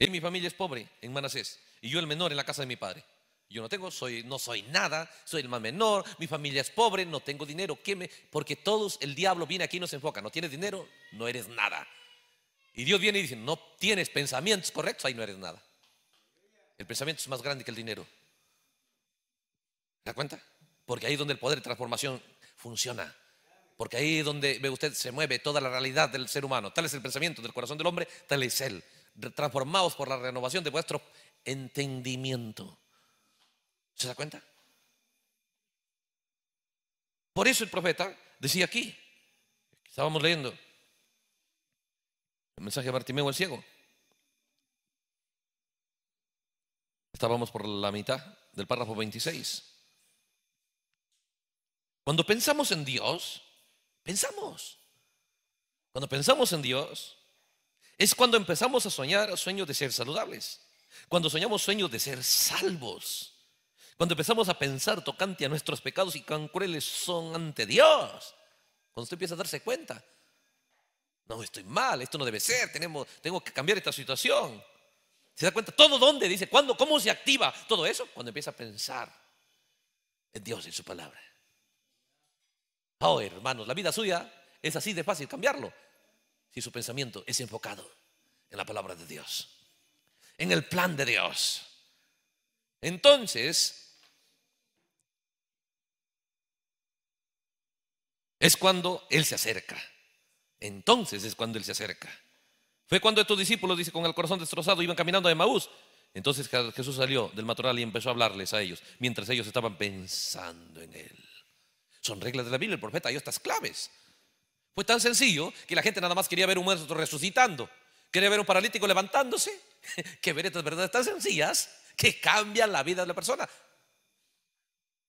mi familia es pobre en Manasés y yo el menor en la casa de mi padre. Yo no tengo, soy, no soy nada, soy el más menor, mi familia es pobre, no tengo dinero, Queme, Porque todos, el diablo viene aquí y nos enfoca, no tienes dinero, no eres nada. Y Dios viene y dice, no tienes pensamientos correctos, ahí no eres nada. El pensamiento es más grande que el dinero. ¿Se da cuenta? Porque ahí es donde el poder de transformación funciona. Porque ahí es donde ve usted se mueve toda la realidad del ser humano. Tal es el pensamiento del corazón del hombre, tal es él. Transformados por la renovación de vuestro entendimiento. ¿Se da cuenta? Por eso el profeta decía aquí, estábamos leyendo el mensaje de Bartimeo el ciego. Estábamos por la mitad del párrafo 26. Cuando pensamos en Dios, pensamos. Cuando pensamos en Dios, es cuando empezamos a soñar sueños de ser saludables. Cuando soñamos sueños de ser salvos. Cuando empezamos a pensar tocante a nuestros pecados y cuán crueles son ante Dios. Cuando usted empieza a darse cuenta, no, estoy mal, esto no debe ser, tenemos, tengo que cambiar esta situación. ¿Se da cuenta? ¿Todo dónde? Dice, ¿cuándo? ¿Cómo se activa todo eso? Cuando empieza a pensar en Dios, en su palabra. Oh, hermanos, la vida suya es así de fácil cambiarlo si su pensamiento es enfocado en la palabra de Dios, en el plan de Dios. Entonces, es cuando Él se acerca. Entonces es cuando Él se acerca. Fue cuando estos discípulos, dice, con el corazón destrozado, iban caminando a Emaús Entonces Jesús salió del matorral y empezó a hablarles a ellos, mientras ellos estaban pensando en Él. Son reglas de la Biblia, el profeta dio estas claves. Fue tan sencillo que la gente nada más quería ver un muerto resucitando, quería ver un paralítico levantándose, que ver estas verdades tan sencillas que cambian la vida de la persona.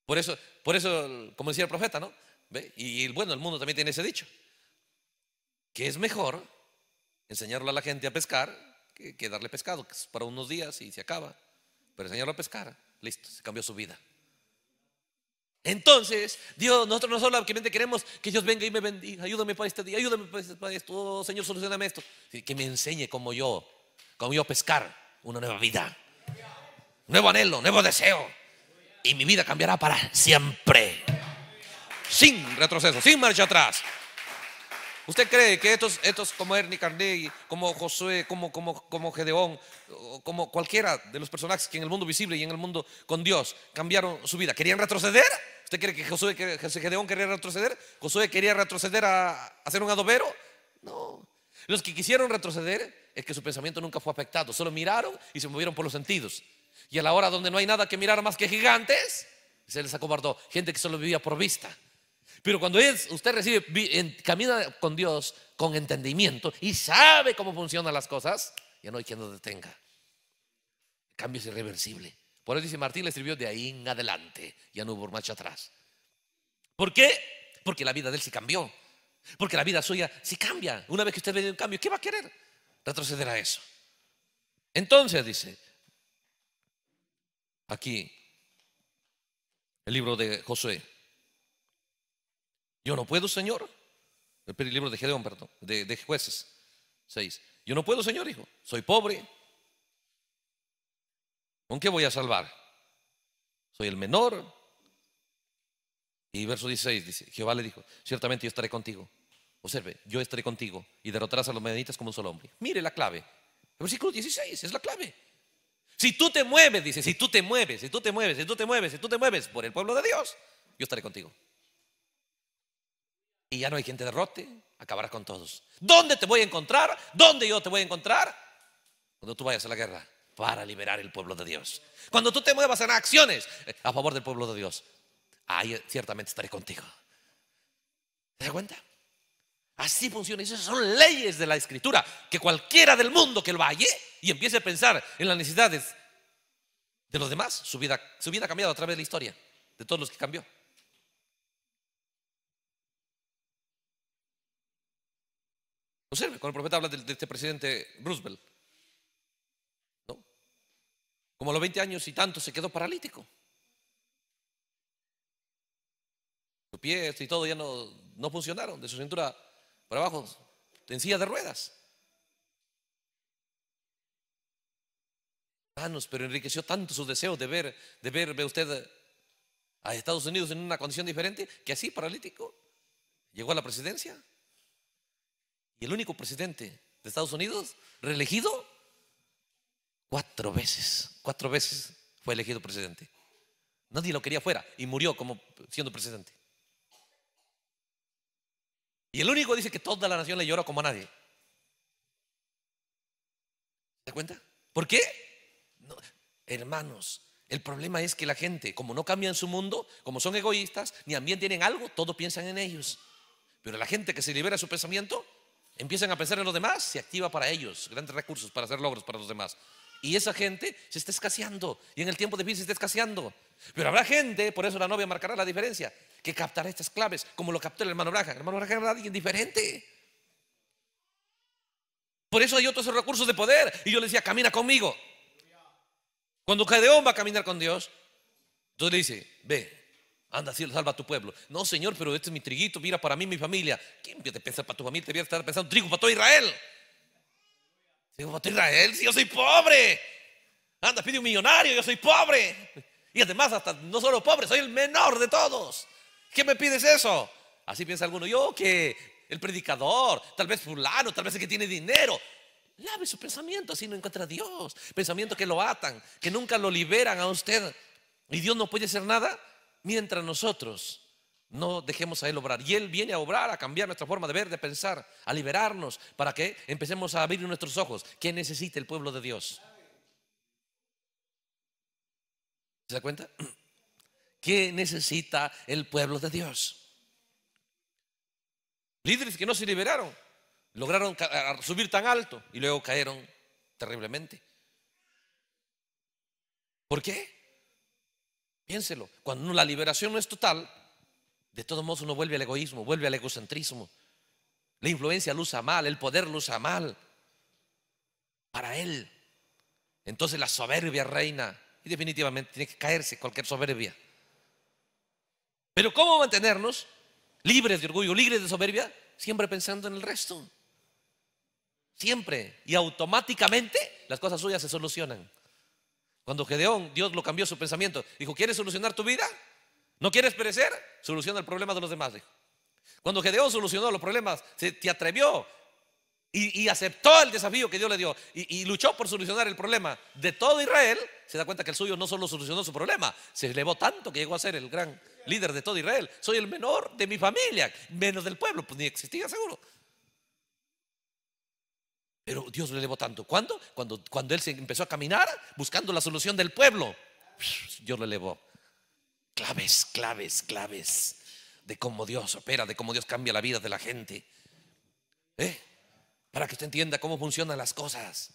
Por eso, por eso como decía el profeta, ¿no? Y bueno, el mundo también tiene ese dicho, que es mejor enseñarle a la gente a pescar que, que darle pescado, que es para unos días y se acaba, pero enseñarlo a pescar, listo, se cambió su vida. Entonces, Dios, nosotros no solamente queremos que Dios venga y me bendiga, ayúdame para este día, ayúdame para este, esto, oh, Señor, solucioname esto. Que me enseñe como yo, como yo pescar una nueva vida, nuevo anhelo, nuevo deseo. Y mi vida cambiará para siempre, sin retroceso, sin marcha atrás. ¿Usted cree que estos, estos como Ernie Carnegie, como Josué, como, como, como Gedeón, como cualquiera de los personajes que en el mundo visible y en el mundo con Dios cambiaron su vida, querían retroceder? ¿Usted cree que Josué, que Gedeón quería retroceder? ¿Josué quería retroceder a, hacer ser un adobero? No. Los que quisieron retroceder es que su pensamiento nunca fue afectado, solo miraron y se movieron por los sentidos. Y a la hora donde no hay nada que mirar más que gigantes, se les acobardó. Gente que solo vivía por vista pero cuando usted recibe, camina con Dios con entendimiento y sabe cómo funcionan las cosas, ya no hay quien lo detenga. El cambio es irreversible. Por eso dice Martín le escribió de ahí en adelante, ya no hubo marcha atrás. ¿Por qué? Porque la vida de él sí cambió. Porque la vida suya sí cambia. Una vez que usted ve un cambio, ¿qué va a querer? Retroceder a eso. Entonces dice, aquí, el libro de Josué, yo no puedo, Señor. El libro de Gedeón, perdón, de, de jueces 6. Yo no puedo, Señor, hijo. Soy pobre. ¿Con qué voy a salvar? Soy el menor. Y verso 16 dice, Jehová le dijo, ciertamente yo estaré contigo. Observe, yo estaré contigo y derrotarás a los medianitas como un solo hombre. Mire la clave. El versículo 16 es la clave. Si tú te mueves, dice, si tú te mueves, si tú te mueves, si tú te mueves, si tú te mueves por el pueblo de Dios, yo estaré contigo y ya no hay quien te derrote, acabará con todos. ¿Dónde te voy a encontrar? ¿Dónde yo te voy a encontrar? Cuando tú vayas a la guerra para liberar el pueblo de Dios. Cuando tú te muevas en acciones eh, a favor del pueblo de Dios, ahí ciertamente estaré contigo. ¿Te das cuenta? Así funciona. Esas son leyes de la escritura. Que cualquiera del mundo que lo vaya. y empiece a pensar en las necesidades de los demás, su vida, su vida ha cambiado a través de la historia, de todos los que cambió. Observe, cuando el profeta habla de, este presidente Roosevelt, ¿no? Como a los 20 años y tanto se quedó paralítico. Sus pies y todo ya no, no funcionaron, de su cintura para abajo, en de ruedas. Manos, pero enriqueció tanto su deseos de ver, de ver, usted a Estados Unidos en una condición diferente, que así paralítico llegó a la presidencia. Y el único presidente de Estados Unidos reelegido cuatro veces, cuatro veces fue elegido presidente. Nadie lo quería fuera y murió como siendo presidente. Y el único dice que toda la nación le llora como a nadie. ¿Se da cuenta? ¿Por qué? hermanos, el problema es que la gente, como no cambia en su mundo, como son egoístas, ni también tienen algo, todos piensan en ellos. Pero la gente que se libera de su pensamiento Empiezan a pensar en los demás, se activa para ellos, grandes recursos para hacer logros para los demás. Y esa gente se está escaseando. Y en el tiempo de vida se está escaseando. Pero habrá gente, por eso la novia marcará la diferencia, que captará estas claves, como lo captó el hermano Braja. El hermano Braja era alguien diferente. Por eso hay otros recursos de poder. Y yo le decía, camina conmigo. Cuando Gedeón va a caminar con Dios, entonces le dice, ve, Anda, cielo, salva a tu pueblo. No, Señor, pero este es mi triguito, mira para mí, mi familia. ¿Quién te pensar para tu familia? Te voy a estar pensando trigo para todo Israel. Trigo para todo Israel, si yo soy pobre. Anda, pide un millonario, yo soy pobre. Y además, hasta no solo pobre, soy el menor de todos. ¿Qué me pides eso? Así piensa alguno. Yo que el predicador, tal vez fulano, tal vez el que tiene dinero. Lave su pensamiento, así no encuentra a Dios. Pensamiento que lo atan, que nunca lo liberan a usted. Y Dios no puede hacer nada mientras nosotros no dejemos a Él obrar. Y Él viene a obrar, a cambiar nuestra forma de ver, de pensar, a liberarnos, para que empecemos a abrir nuestros ojos. ¿Qué necesita el pueblo de Dios? ¿Se da cuenta? ¿Qué necesita el pueblo de Dios? Líderes que no se liberaron, lograron subir tan alto y luego cayeron terriblemente. ¿Por qué? Piénselo, cuando la liberación no es total, de todos modos uno vuelve al egoísmo, vuelve al egocentrismo. La influencia lo usa mal, el poder lo usa mal. Para él. Entonces la soberbia reina y definitivamente tiene que caerse cualquier soberbia. Pero ¿cómo mantenernos libres de orgullo, libres de soberbia? Siempre pensando en el resto. Siempre. Y automáticamente las cosas suyas se solucionan. Cuando Gedeón, Dios lo cambió su pensamiento. Dijo, ¿quieres solucionar tu vida? ¿No quieres perecer? Soluciona el problema de los demás. Cuando Gedeón solucionó los problemas, se te atrevió y, aceptó el desafío que Dios le dio y, y, luchó por solucionar el problema de todo Israel, se da cuenta que el suyo no solo solucionó su problema, se elevó tanto que llegó a ser el gran líder de todo Israel. Soy el menor de mi familia, menos del pueblo, pues ni existía seguro. Pero Dios lo elevó tanto. ¿Cuándo? Cuando, cuando él se empezó a caminar buscando la solución del pueblo. Dios lo elevó. Claves, claves, claves de cómo Dios opera, de cómo Dios cambia la vida de la gente. ¿Eh? Para que usted entienda cómo funcionan las cosas.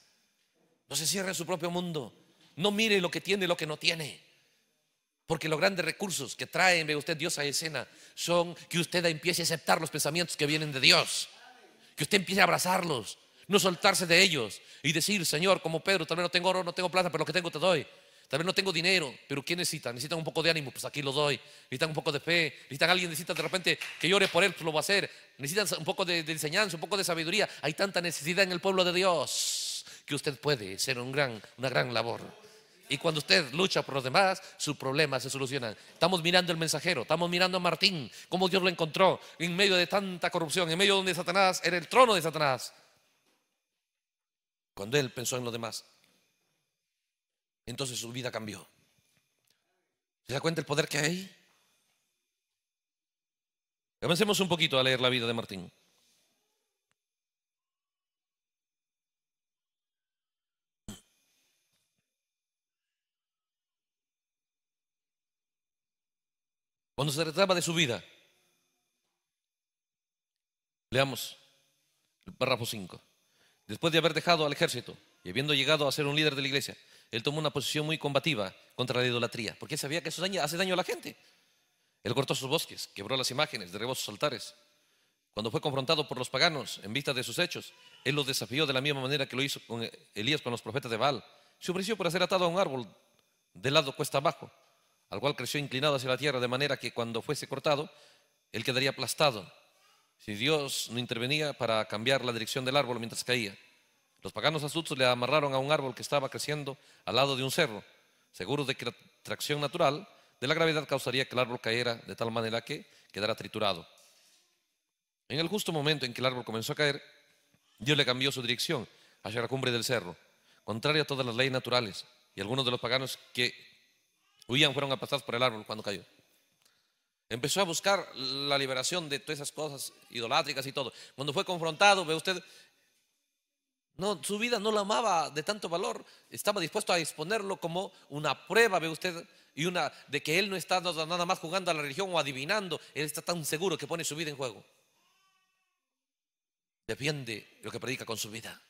No se cierre en su propio mundo. No mire lo que tiene y lo que no tiene. Porque los grandes recursos que trae, usted, Dios a escena, son que usted empiece a aceptar los pensamientos que vienen de Dios. Que usted empiece a abrazarlos no soltarse de ellos y decir, Señor, como Pedro, tal vez no tengo oro, no tengo plata, pero lo que tengo te doy. Tal vez no tengo dinero, pero quién necesita Necesitan un poco de ánimo, pues aquí lo doy. Necesitan un poco de fe, necesitan alguien, necesitan de repente que llore por él, pues lo va a hacer. Necesitan un poco de, enseñanza, un poco de sabiduría. Hay tanta necesidad en el pueblo de Dios que usted puede ser un gran, una gran labor. Y cuando usted lucha por los demás, sus problemas se solucionan. Estamos mirando el mensajero, estamos mirando a Martín, cómo Dios lo encontró en medio de tanta corrupción, en medio donde Satanás era el trono de Satanás cuando él pensó en los demás. Entonces su vida cambió. ¿Se da cuenta el poder que hay? Avancemos un poquito a leer la vida de Martín. Cuando se retraba de su vida, leamos el párrafo 5. Después de haber dejado al ejército y habiendo llegado a ser un líder de la iglesia, él tomó una posición muy combativa contra la idolatría, porque él sabía que eso hace daño a la gente. Él cortó sus bosques, quebró las imágenes, derribó sus altares. Cuando fue confrontado por los paganos en vista de sus hechos, él los desafió de la misma manera que lo hizo con Elías con los profetas de Baal. Se ofreció por ser atado a un árbol del lado cuesta abajo, al cual creció inclinado hacia la tierra, de manera que cuando fuese cortado, él quedaría aplastado si Dios no intervenía para cambiar la dirección del árbol mientras caía. Los paganos astutos le amarraron a un árbol que estaba creciendo al lado de un cerro, seguros de que la tracción natural de la gravedad causaría que el árbol cayera de tal manera que quedara triturado. En el justo momento en que el árbol comenzó a caer, Dios le cambió su dirección hacia la cumbre del cerro, contrario a todas las leyes naturales, y algunos de los paganos que huían fueron a pasar por el árbol cuando cayó. Empezó a buscar la liberación de todas esas cosas idolátricas y todo. Cuando fue confrontado, ve usted, no, su vida no la amaba de tanto valor. Estaba dispuesto a exponerlo como una prueba, ve usted, y una de que él no está nada más jugando a la religión o adivinando. Él está tan seguro que pone su vida en juego. Defiende lo que predica con su vida.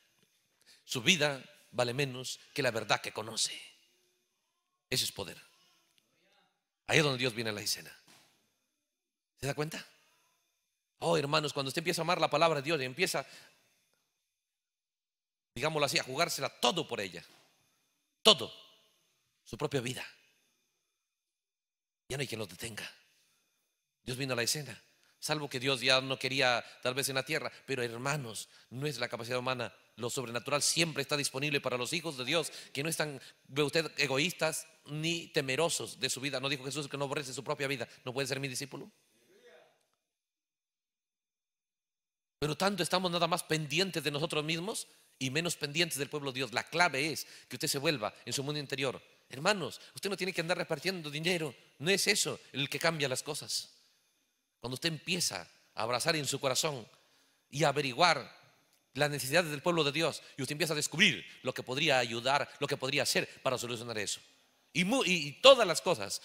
Su vida vale menos que la verdad que conoce. Ese es poder. Ahí es donde Dios viene a la escena. ¿Se da cuenta? Oh, hermanos, cuando usted empieza a amar la palabra de Dios y empieza, digámoslo así, a jugársela todo por ella, todo, su propia vida, ya no hay quien lo detenga. Dios vino a la escena, salvo que Dios ya no quería tal vez en la tierra, pero hermanos, no es la capacidad humana, lo sobrenatural siempre está disponible para los hijos de Dios, que no están, ve usted, egoístas ni temerosos de su vida. No dijo Jesús que no aborrece su propia vida, no puede ser mi discípulo. Pero tanto estamos nada más pendientes de nosotros mismos y menos pendientes del pueblo de Dios. La clave es que usted se vuelva en su mundo interior. Hermanos, usted no tiene que andar repartiendo dinero. No es eso el que cambia las cosas. Cuando usted empieza a abrazar en su corazón y averiguar las necesidades del pueblo de Dios y usted empieza a descubrir lo que podría ayudar, lo que podría hacer para solucionar eso. Y, y todas las cosas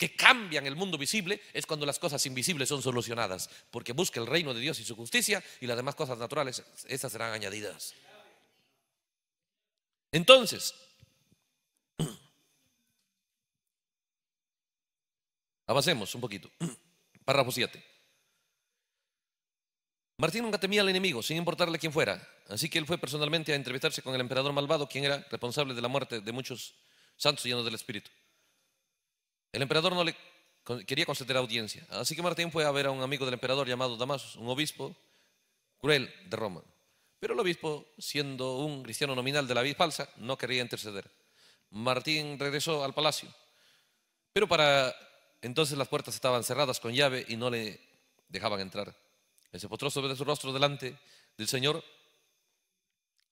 que cambian el mundo visible es cuando las cosas invisibles son solucionadas, porque busca el reino de Dios y su justicia y las demás cosas naturales, esas serán añadidas. Entonces, avancemos un poquito. Párrafo 7. Martín nunca temía al enemigo, sin importarle quién fuera, así que él fue personalmente a entrevistarse con el emperador malvado, quien era responsable de la muerte de muchos santos llenos del Espíritu. El emperador no le quería conceder audiencia. Así que Martín fue a ver a un amigo del emperador llamado Damaso, un obispo cruel de Roma. Pero el obispo, siendo un cristiano nominal de la vida falsa, no quería interceder. Martín regresó al palacio. Pero para entonces las puertas estaban cerradas con llave y no le dejaban entrar. Él se postró sobre su rostro delante del Señor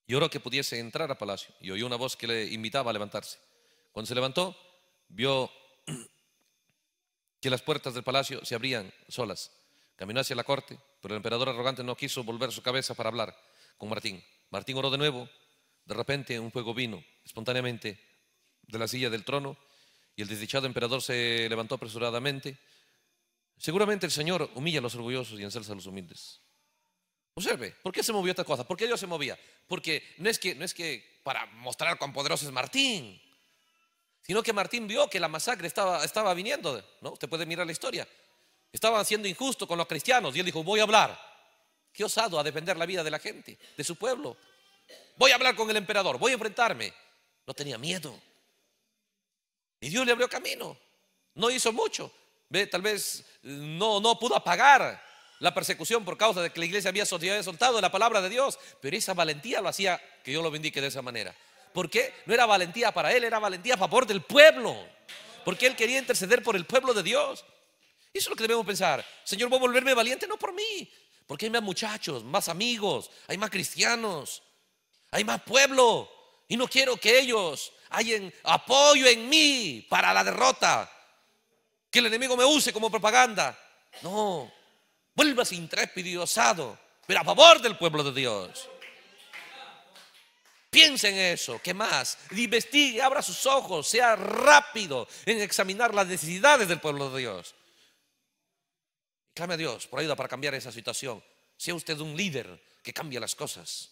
y oró que pudiese entrar al palacio. Y oyó una voz que le invitaba a levantarse. Cuando se levantó, vio que las puertas del palacio se abrían solas. Caminó hacia la corte, pero el emperador arrogante no quiso volver su cabeza para hablar con Martín. Martín oró de nuevo. De repente un fuego vino espontáneamente de la silla del trono y el desdichado emperador se levantó apresuradamente. Seguramente el Señor humilla a los orgullosos y ensalza a los humildes. Observe, ¿por qué se movió esta cosa? ¿Por qué Dios se movía? Porque no es que, no es que para mostrar cuán poderoso es Martín sino que Martín vio que la masacre estaba, estaba viniendo, ¿no? Usted puede mirar la historia. Estaban siendo injustos con los cristianos y él dijo, voy a hablar. Qué osado a defender la vida de la gente, de su pueblo. Voy a hablar con el emperador, voy a enfrentarme. No tenía miedo. Y Dios le abrió camino. No hizo mucho. ¿Ve? Tal vez eh, no, no pudo apagar la persecución por causa de que la iglesia había soltado la palabra de Dios, pero esa valentía lo hacía que yo lo bendique de esa manera. ¿Por qué? No era valentía para él, era valentía a favor del pueblo. Porque él quería interceder por el pueblo de Dios. Eso es lo que debemos pensar. Señor, voy a volverme valiente no por mí, porque hay más muchachos, más amigos, hay más cristianos, hay más pueblo. Y no quiero que ellos hayan apoyo en mí para la derrota. Que el enemigo me use como propaganda. No, vuelvas intrépido y osado, pero a favor del pueblo de Dios. Piensa en eso, ¿qué más? Investigue, abra sus ojos, sea rápido en examinar las necesidades del pueblo de Dios. Clame a Dios por ayuda para cambiar esa situación. Sea usted un líder que cambia las cosas.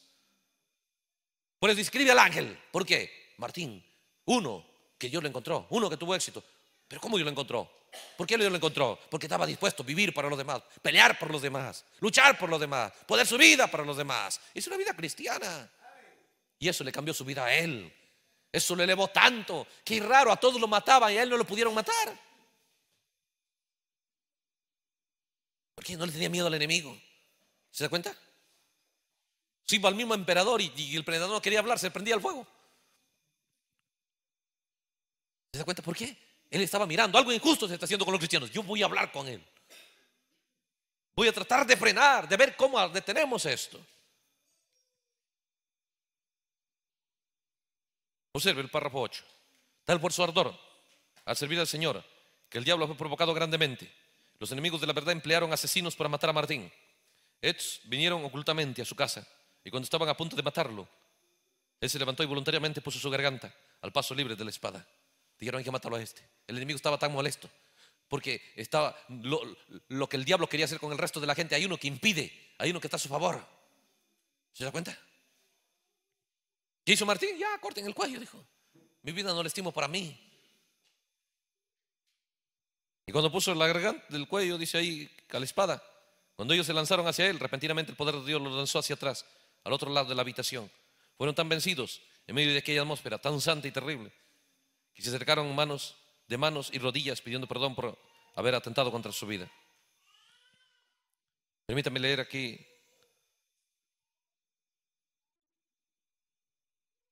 Por eso escribe al ángel. ¿Por qué? Martín, uno que Dios lo encontró, uno que tuvo éxito. Pero ¿cómo Dios lo encontró? ¿Por qué Dios lo encontró? Porque estaba dispuesto a vivir para los demás, pelear por los demás, luchar por los demás, poder su vida para los demás. Es una vida cristiana. Y eso le cambió su vida a él. Eso lo elevó tanto. Qué raro, a todos lo mataban y a él no lo pudieron matar. ¿Por qué? no le tenía miedo al enemigo. ¿Se da cuenta? Si iba al mismo emperador y, el emperador no quería hablar, se prendía el fuego. ¿Se da cuenta por qué? Él estaba mirando, algo injusto se está haciendo con los cristianos. Yo voy a hablar con él. Voy a tratar de frenar, de ver cómo detenemos esto. Observe el párrafo 8. Tal por su ardor al servir al Señor, que el diablo fue provocado grandemente. Los enemigos de la verdad emplearon asesinos para matar a Martín. Estos vinieron ocultamente a su casa y cuando estaban a punto de matarlo, él se levantó y voluntariamente puso su garganta al paso libre de la espada. Dijeron, hay que matarlo a este. El enemigo estaba tan molesto porque estaba lo, lo que el diablo quería hacer con el resto de la gente. Hay uno que impide, hay uno que está a su favor. ¿Se da cuenta? hizo Martín, ya corten el cuello, dijo. Mi vida no la estimo para mí. Y cuando puso la garganta del cuello, dice ahí, a la espada, cuando ellos se lanzaron hacia él, repentinamente el poder de Dios los lanzó hacia atrás, al otro lado de la habitación. Fueron tan vencidos en medio de aquella atmósfera tan santa y terrible, que se acercaron manos de manos y rodillas pidiendo perdón por haber atentado contra su vida. Permítame leer aquí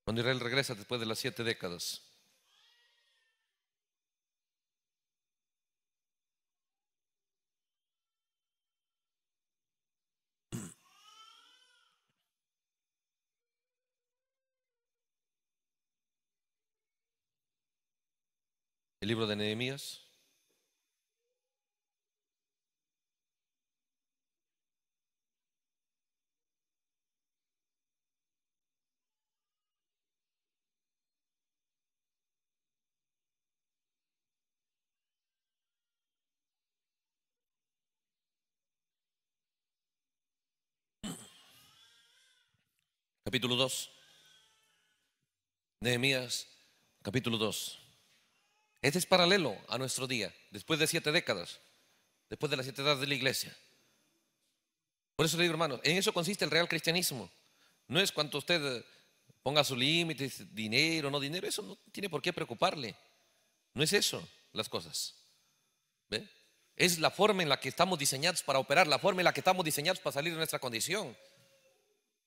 Cuando Israel regresa después de las siete décadas. El libro de Nehemías. capítulo 2. Nehemías capítulo 2. Este es paralelo a nuestro día, después de siete décadas, después de las siete edades de la iglesia. Por eso le digo, hermanos, en eso consiste el real cristianismo. No es cuanto usted eh, ponga su límite dinero, no dinero, eso no tiene por qué preocuparle. No es eso las cosas. Es la forma en la que estamos diseñados para operar, la forma en la que estamos diseñados para salir de nuestra condición.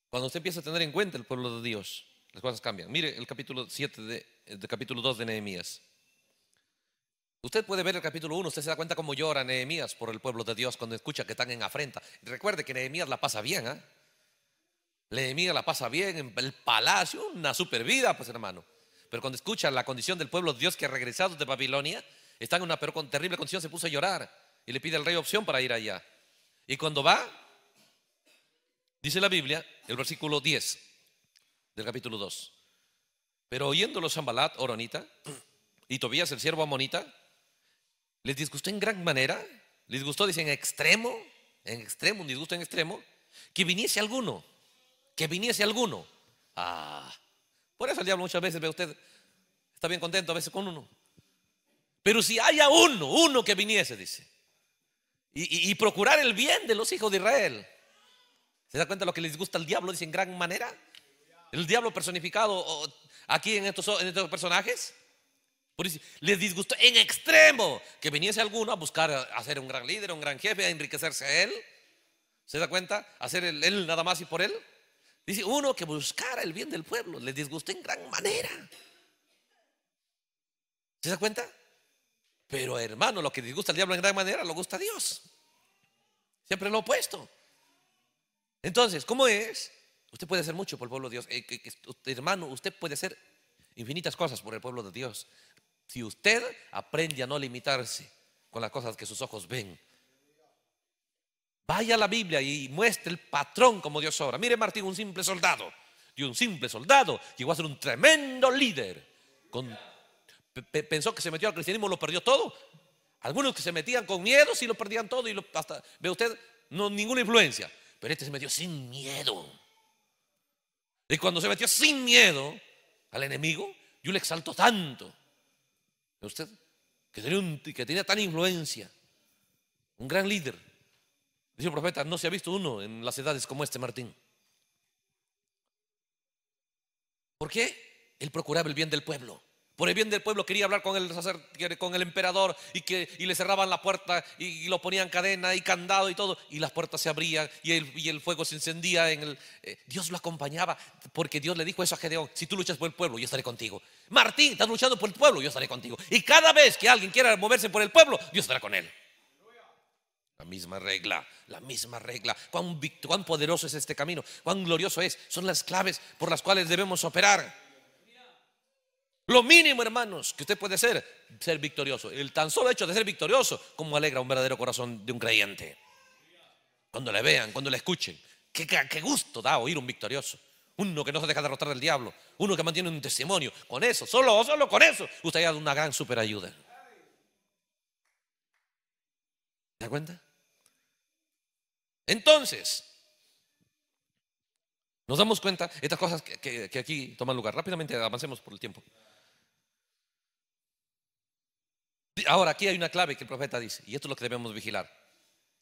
Cuando usted empieza a tener en cuenta el pueblo de Dios, las cosas cambian. Mire el capítulo 7 de, capítulo 2 de Nehemías. Usted puede ver el capítulo 1, usted se da cuenta cómo llora Nehemías por el pueblo de Dios cuando escucha que están en afrenta. Recuerde que Nehemías la pasa bien, ¿eh? Nehemías la pasa bien en el palacio, una super vida, pues hermano. Pero cuando escucha la condición del pueblo de Dios que ha regresado de Babilonia, Está en una terrible condición, se puso a llorar y le pide al rey opción para ir allá. Y cuando va, Dice la Biblia, el versículo 10 del capítulo 2. Pero oyéndolo Shambalat Oronita, y Tobías, el siervo Amonita, les disgustó en gran manera, les gustó, dice en extremo, en extremo, un disgusto en extremo, que viniese alguno, que viniese alguno. Ah, por eso el diablo muchas veces ve usted, está bien contento a veces con uno. Pero si haya uno, uno que viniese, dice, y procurar el bien de los hijos de Israel ¿Se da cuenta lo que les gusta al diablo? Dice en gran manera. El diablo personificado aquí en estos, en estos personajes. Les disgustó en extremo que viniese alguno a buscar a ser un gran líder, un gran jefe, a enriquecerse a él. ¿Se da cuenta? hacer él nada más y por él. Dice uno que buscara el bien del pueblo. Les disgustó en gran manera. ¿Se da cuenta? Pero hermano, lo que disgusta al diablo en gran manera lo gusta a Dios. Siempre lo opuesto. Entonces, ¿cómo es? Usted puede hacer mucho por el pueblo de Dios. Eh, hermano, usted puede hacer infinitas cosas por el pueblo de Dios. Si usted aprende a no limitarse con las cosas que sus ojos ven. Vaya a la Biblia y muestre el patrón como Dios obra. Mire Martín, un simple soldado. Y un simple soldado llegó a ser un tremendo líder. pensó que se metió al cristianismo, lo perdió todo. Algunos que se metían con miedo, sí lo perdían todo. Y hasta, ve usted, no, ninguna influencia. Pero este se metió sin miedo. Y cuando se metió sin miedo al enemigo, yo le exalto tanto. usted? Que tenía, tan influencia. Un gran líder. Dice el profeta, no se ha visto uno en las edades como este Martín. ¿Por qué? Él procuraba el bien del pueblo. Por el bien del pueblo quería hablar con el, con el emperador y, que, le cerraban la puerta y, lo ponían cadena y candado y todo. Y las puertas se abrían y el, y el fuego se encendía. En eh, Dios lo acompañaba porque Dios le dijo eso a Gedeón. Si tú luchas por el pueblo, yo estaré contigo. Martín, estás luchando por el pueblo, yo estaré contigo. Y cada vez que alguien quiera moverse por el pueblo, Dios estará con él. La misma regla, la misma regla. cuán poderoso es este camino, cuán glorioso es. Son las claves por las cuales debemos operar. Lo mínimo, hermanos, que usted puede ser ser victorioso. El tan solo hecho de ser victorioso, como alegra un verdadero corazón de un creyente. Cuando le vean, cuando le escuchen. Qué, gusto da oír un victorioso. Uno que no se deja derrotar del diablo. Uno que mantiene un testimonio. Con eso, solo, solo con eso, usted ya una gran super ayuda. ¿Se da cuenta? Entonces, nos damos cuenta estas cosas que aquí toman lugar. Rápidamente avancemos por el tiempo. ahora aquí hay una clave que el profeta dice, y esto es lo que debemos vigilar.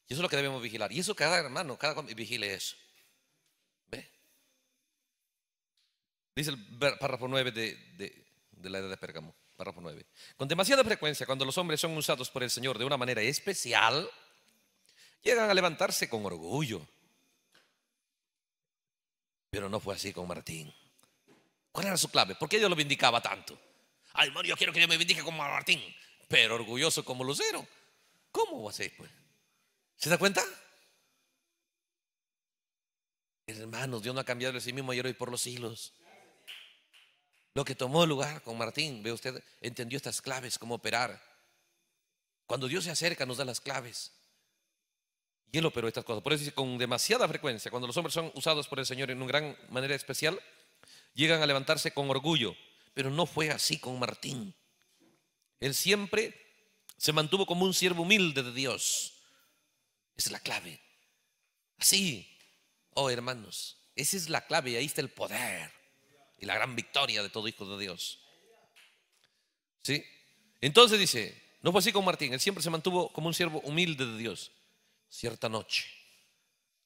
Y eso es lo que debemos vigilar. Y eso cada hermano, cada vigile eso. ¿Ve? Dice el párrafo 9 de, la edad de Pérgamo, párrafo 9. Con demasiada frecuencia, cuando los hombres son usados por el Señor de una manera especial, llegan a levantarse con orgullo. Pero no fue así con Martín. ¿Cuál era su clave? ¿Por qué Dios lo vindicaba tanto? Ay, yo quiero que Dios me vindique como Martín pero orgulloso como Lucero. ¿Cómo va a ser, pues? ¿Se da cuenta? Hermanos, Dios no ha cambiado de sí mismo ayer hoy por los siglos. Lo que tomó lugar con Martín, ve usted, entendió estas claves, cómo operar. Cuando Dios se acerca, nos da las claves. Y Él operó estas cosas. Por eso dice, con demasiada frecuencia, cuando los hombres son usados por el Señor en una gran manera especial, llegan a levantarse con orgullo. Pero no fue así con Martín. Él siempre se mantuvo como un siervo humilde de Dios. Esa es la clave. Así, oh hermanos, esa es la clave ahí está el poder y la gran victoria de todo hijo de Dios. ¿Sí? Entonces dice, no fue así con Martín, él siempre se mantuvo como un siervo humilde de Dios. Cierta noche,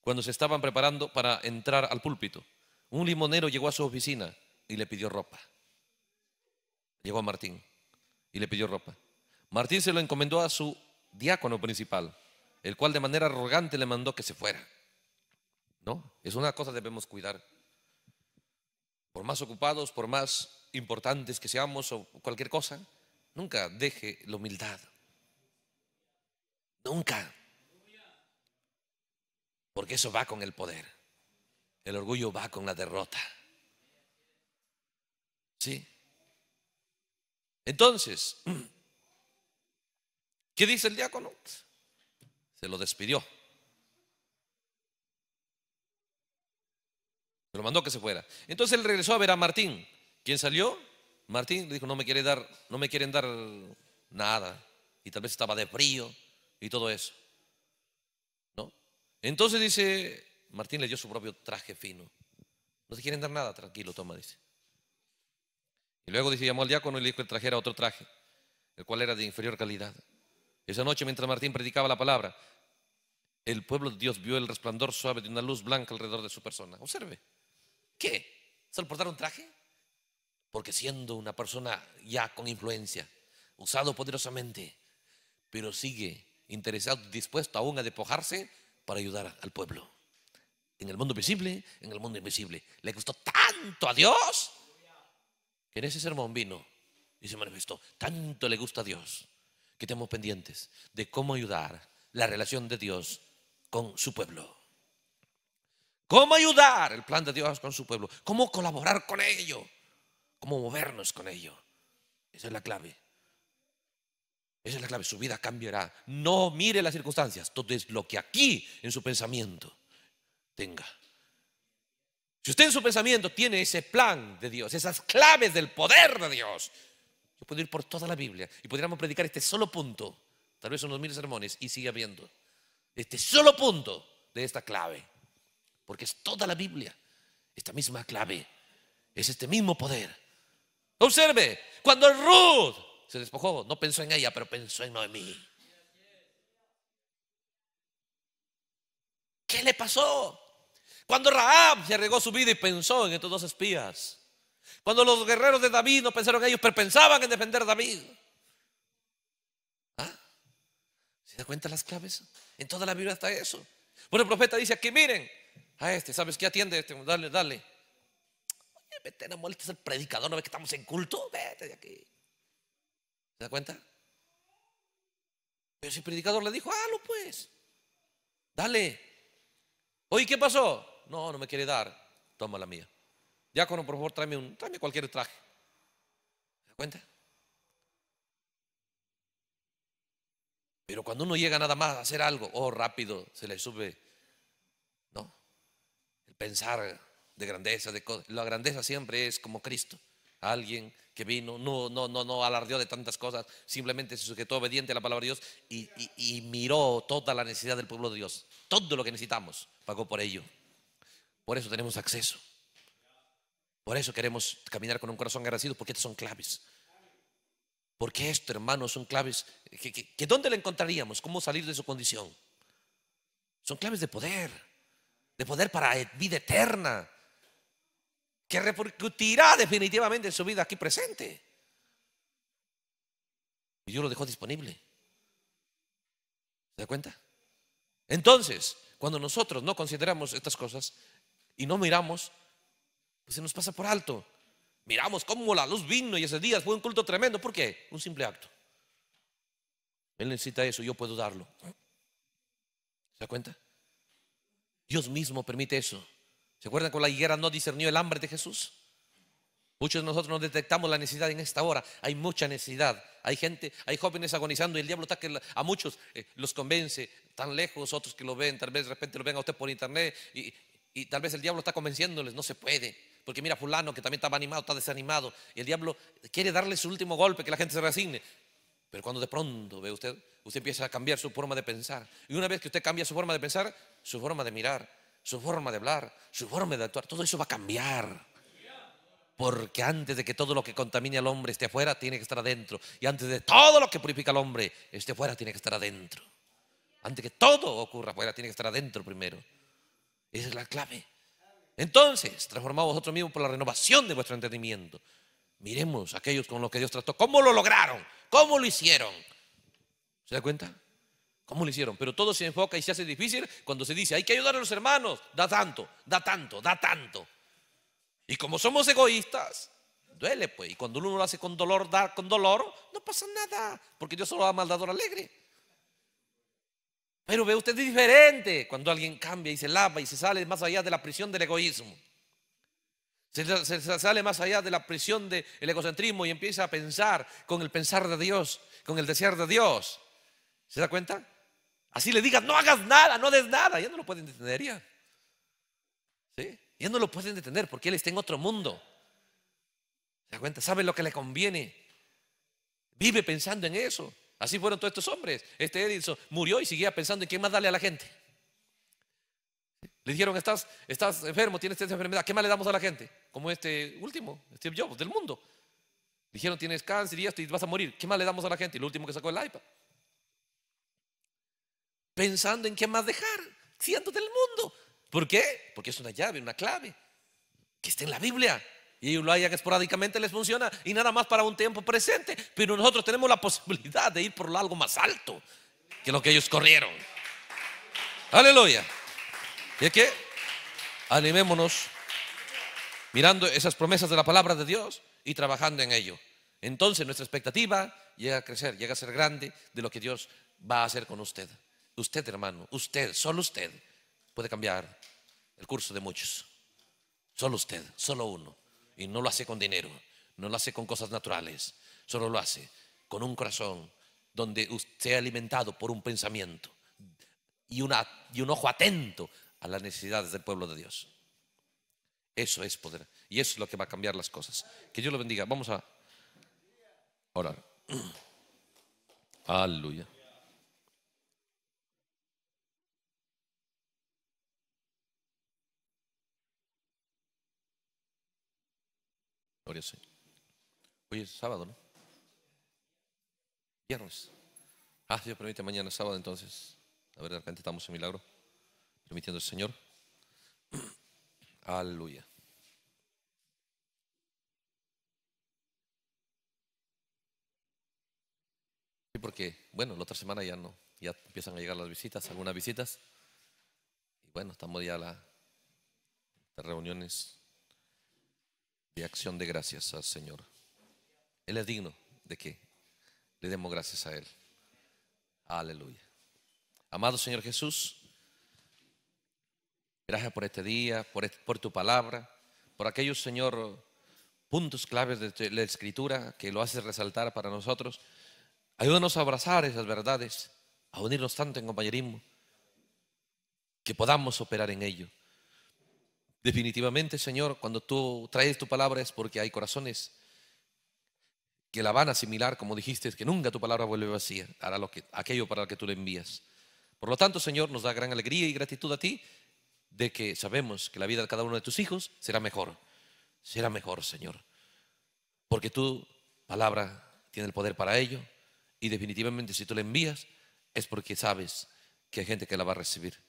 cuando se estaban preparando para entrar al púlpito, un limonero llegó a su oficina y le pidió ropa. Llegó a Martín y le pidió ropa. Martín se lo encomendó a su diácono principal, el cual de manera arrogante le mandó que se fuera. ¿No? Es una cosa que debemos cuidar. Por más ocupados, por más importantes que seamos o cualquier cosa, nunca deje la humildad. Nunca. Porque eso va con el poder. El orgullo va con la derrota. ¿Sí? Entonces, ¿qué dice el diácono? Se lo despidió. Se lo mandó que se fuera. Entonces él regresó a ver a Martín. ¿Quién salió? Martín le dijo, no me, quiere dar, no me quieren dar nada. Y tal vez estaba de frío y todo eso. ¿No? Entonces dice, Martín le dio su propio traje fino. No se quieren dar nada, tranquilo, toma, dice. Y luego dice, llamó al diácono y le dijo que trajera otro traje, el cual era de inferior calidad. Esa noche, mientras Martín predicaba la palabra, el pueblo de Dios vio el resplandor suave de una luz blanca alrededor de su persona. Observe. ¿Qué? por dar un traje? Porque siendo una persona ya con influencia, usado poderosamente, pero sigue interesado, dispuesto aún a despojarse para ayudar al pueblo. En el mundo visible, en el mundo invisible. Le gustó tanto a Dios que en ese sermón vino y se manifestó. Tanto le gusta a Dios que tenemos pendientes de cómo ayudar la relación de Dios con su pueblo. Cómo ayudar el plan de Dios con su pueblo. Cómo colaborar con ello. Cómo movernos con ello. Esa es la clave. Esa es la clave. Su vida cambiará. No mire las circunstancias. Todo es lo que aquí en su pensamiento tenga. Si usted en su pensamiento tiene ese plan de Dios, esas claves del poder de Dios, yo puedo ir por toda la Biblia y podríamos predicar este solo punto, tal vez unos mil sermones y sigue habiendo, este solo punto de esta clave, porque es toda la Biblia, esta misma clave, es este mismo poder. Observe, cuando Ruth se despojó, no pensó en ella, pero pensó en Noemí. ¿Qué le pasó? Cuando Raab se arriesgó su vida y pensó en estos dos espías. Cuando los guerreros de David no pensaron en ellos, pero pensaban en defender a David. ¿Ah? ¿Se da cuenta las claves? En toda la Biblia está eso. Bueno, el profeta dice aquí, miren, a este, ¿sabes qué atiende este? Dale, dale. Oye, vete, no molestes al predicador, no ves que estamos en culto, vete de aquí. ¿Se da cuenta? Pero el predicador le dijo, halo pues, dale. Oye, ¿qué pasó? No, no me quiere dar. Toma la mía. Diácono, por favor, tráeme un, tráeme cualquier traje. ¿Se da cuenta? Pero cuando uno llega nada más a hacer algo, oh, rápido, se le sube, ¿no? El pensar de grandeza, de cosas. La grandeza siempre es como Cristo, alguien que vino, no, no, no, no alardeó de tantas cosas, simplemente se sujetó obediente a la palabra de Dios y miró toda la necesidad del pueblo de Dios. Todo lo que necesitamos, pagó por ello. Por eso tenemos acceso. Por eso queremos caminar con un corazón agradecido, porque estas son claves. Porque esto, hermanos, son claves que, ¿dónde le encontraríamos? ¿Cómo salir de su condición? Son claves de poder, de poder para e, vida eterna, que repercutirá definitivamente en su vida aquí presente. Y yo lo dejo disponible. ¿Se da cuenta? Entonces, cuando nosotros no consideramos estas cosas, y no miramos, pues se nos pasa por alto. Miramos cómo la luz vino y ese día fue un culto tremendo. ¿Por qué? Un simple acto. Él necesita eso, yo puedo darlo. ¿Se da cuenta? Dios mismo permite eso. ¿Se acuerdan con la higuera no discernió el hambre de Jesús? Muchos de nosotros no detectamos la necesidad en esta hora. Hay mucha necesidad. Hay gente, hay jóvenes agonizando y el diablo está que a muchos eh, los convence tan lejos, otros que lo ven, tal vez de repente lo ven a usted por internet y, y tal vez el diablo está convenciéndoles, no se puede. Porque mira, fulano que también estaba animado, está desanimado. Y el diablo quiere darle su último golpe, que la gente se resigne. Pero cuando de pronto ve usted, usted empieza a cambiar su forma de pensar. Y una vez que usted cambia su forma de pensar, su forma de mirar, su forma de hablar, su forma de actuar, todo eso va a cambiar. Porque antes de que todo lo que contamine al hombre esté afuera, tiene que estar adentro. Y antes de todo lo que purifica al hombre esté afuera, tiene que estar adentro. Antes de que todo ocurra afuera, tiene que estar adentro primero. Esa es la clave. Entonces, transformamos vosotros mismos por la renovación de vuestro entendimiento. Miremos aquellos con los que Dios trató. ¿Cómo lo lograron? ¿Cómo lo hicieron? ¿Se da cuenta? ¿Cómo lo hicieron? Pero todo se enfoca y se hace difícil cuando se dice, hay que ayudar a los hermanos. Da tanto, da tanto, da tanto. Y como somos egoístas, duele pues. Y cuando uno lo hace con dolor, da con dolor, no pasa nada. Porque Dios solo da maldador alegre. Pero ve usted diferente cuando alguien cambia y se lava y se sale más allá de la prisión del egoísmo. Se, sale más allá de la prisión del egocentrismo y empieza a pensar con el pensar de Dios, con el desear de Dios. ¿Se da cuenta? Así le digas, no hagas nada, no des nada. Ya no lo pueden detener ya. ¿Sí? Ya no lo pueden detener porque él está en otro mundo. ¿Se da cuenta? Sabe lo que le conviene. Vive pensando en eso. Así fueron todos estos hombres. Este Edison murió y seguía pensando en qué más darle a la gente. Le dijeron, estás, enfermo, tienes esta enfermedad, ¿qué más le damos a la gente? Como este último, Steve Jobs, del mundo. Dijeron, tienes cáncer y esto vas a morir, ¿qué más le damos a la gente? El último que sacó el iPad. Pensando en qué más dejar, siendo del mundo. ¿Por qué? Porque es una llave, una clave, que está en la Biblia. Y lo haya que esporádicamente les funciona y nada más para un tiempo presente. Pero nosotros tenemos la posibilidad de ir por algo más alto que lo que ellos corrieron. Aleluya. Y qué? animémonos mirando esas promesas de la palabra de Dios y trabajando en ello. Entonces nuestra expectativa llega a crecer, llega a ser grande de lo que Dios va a hacer con usted. Usted, hermano, usted, solo usted puede cambiar el curso de muchos. Solo usted, solo uno. Y no lo hace con dinero, no lo hace con cosas naturales, solo lo hace con un corazón donde usted ha alimentado por un pensamiento y, y un ojo atento a las necesidades del pueblo de Dios. Eso es poder. Y eso es lo que va a cambiar las cosas. Que Dios lo bendiga. Vamos a orar. Aleluya. señor Hoy es sábado, ¿no? Viernes. Ah, Dios permite, mañana es sábado entonces. A ver, de repente estamos en milagro. Permitiendo el Señor. Aleluya. Sí, porque, bueno, la otra semana ya no, ya empiezan a llegar las visitas, algunas visitas. Y bueno, estamos ya a las reuniones de acción de gracias al Señor. Él es digno de que le demos gracias a Él. Aleluya. Amado Señor Jesús, gracias por este día, por, tu palabra, por aquellos, Señor, puntos claves de la Escritura que lo haces resaltar para nosotros. Ayúdanos a abrazar esas verdades, a unirnos tanto en compañerismo, que podamos operar en ello Definitivamente, Señor, cuando tú traes tu palabra es porque hay corazones que la van a asimilar, como dijiste, que nunca tu palabra vuelve vacía, hará lo que, aquello para lo que tú le envías. Por lo tanto, Señor, nos da gran alegría y gratitud a ti de que sabemos que la vida de cada uno de tus hijos será mejor, será mejor, Señor, porque tu palabra tiene el poder para ello y definitivamente si tú la envías es porque sabes que hay gente que la va a recibir.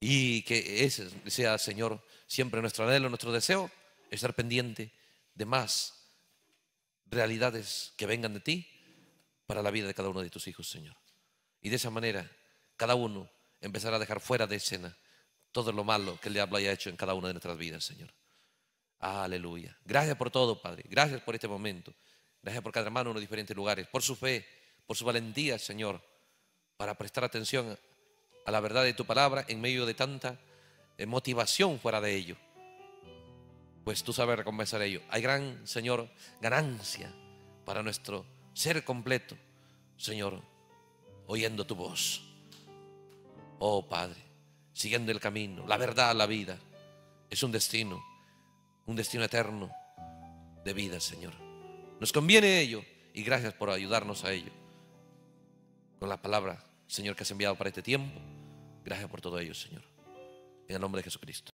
Y que ese sea, Señor, siempre nuestro anhelo, nuestro deseo, estar pendiente de más realidades que vengan de ti para la vida de cada uno de tus hijos, Señor. Y de esa manera, cada uno empezará a dejar fuera de escena todo lo malo que el diablo haya hecho en cada una de nuestras vidas, Señor. Aleluya. Gracias por todo, Padre. Gracias por este momento. Gracias por cada hermano en los diferentes lugares, por su fe, por su valentía, Señor, para prestar atención a la verdad de tu palabra en medio de tanta eh, motivación fuera de ello. Pues tú sabes recompensar ello. Hay gran, Señor, ganancia para nuestro ser completo, Señor, oyendo tu voz. Oh Padre, siguiendo el camino, la verdad, la vida. Es un destino, un destino eterno de vida, Señor. Nos conviene ello y gracias por ayudarnos a ello con la palabra, Señor, que has enviado para este tiempo. Gracias por todo ello, Señor. En el nombre de Jesucristo.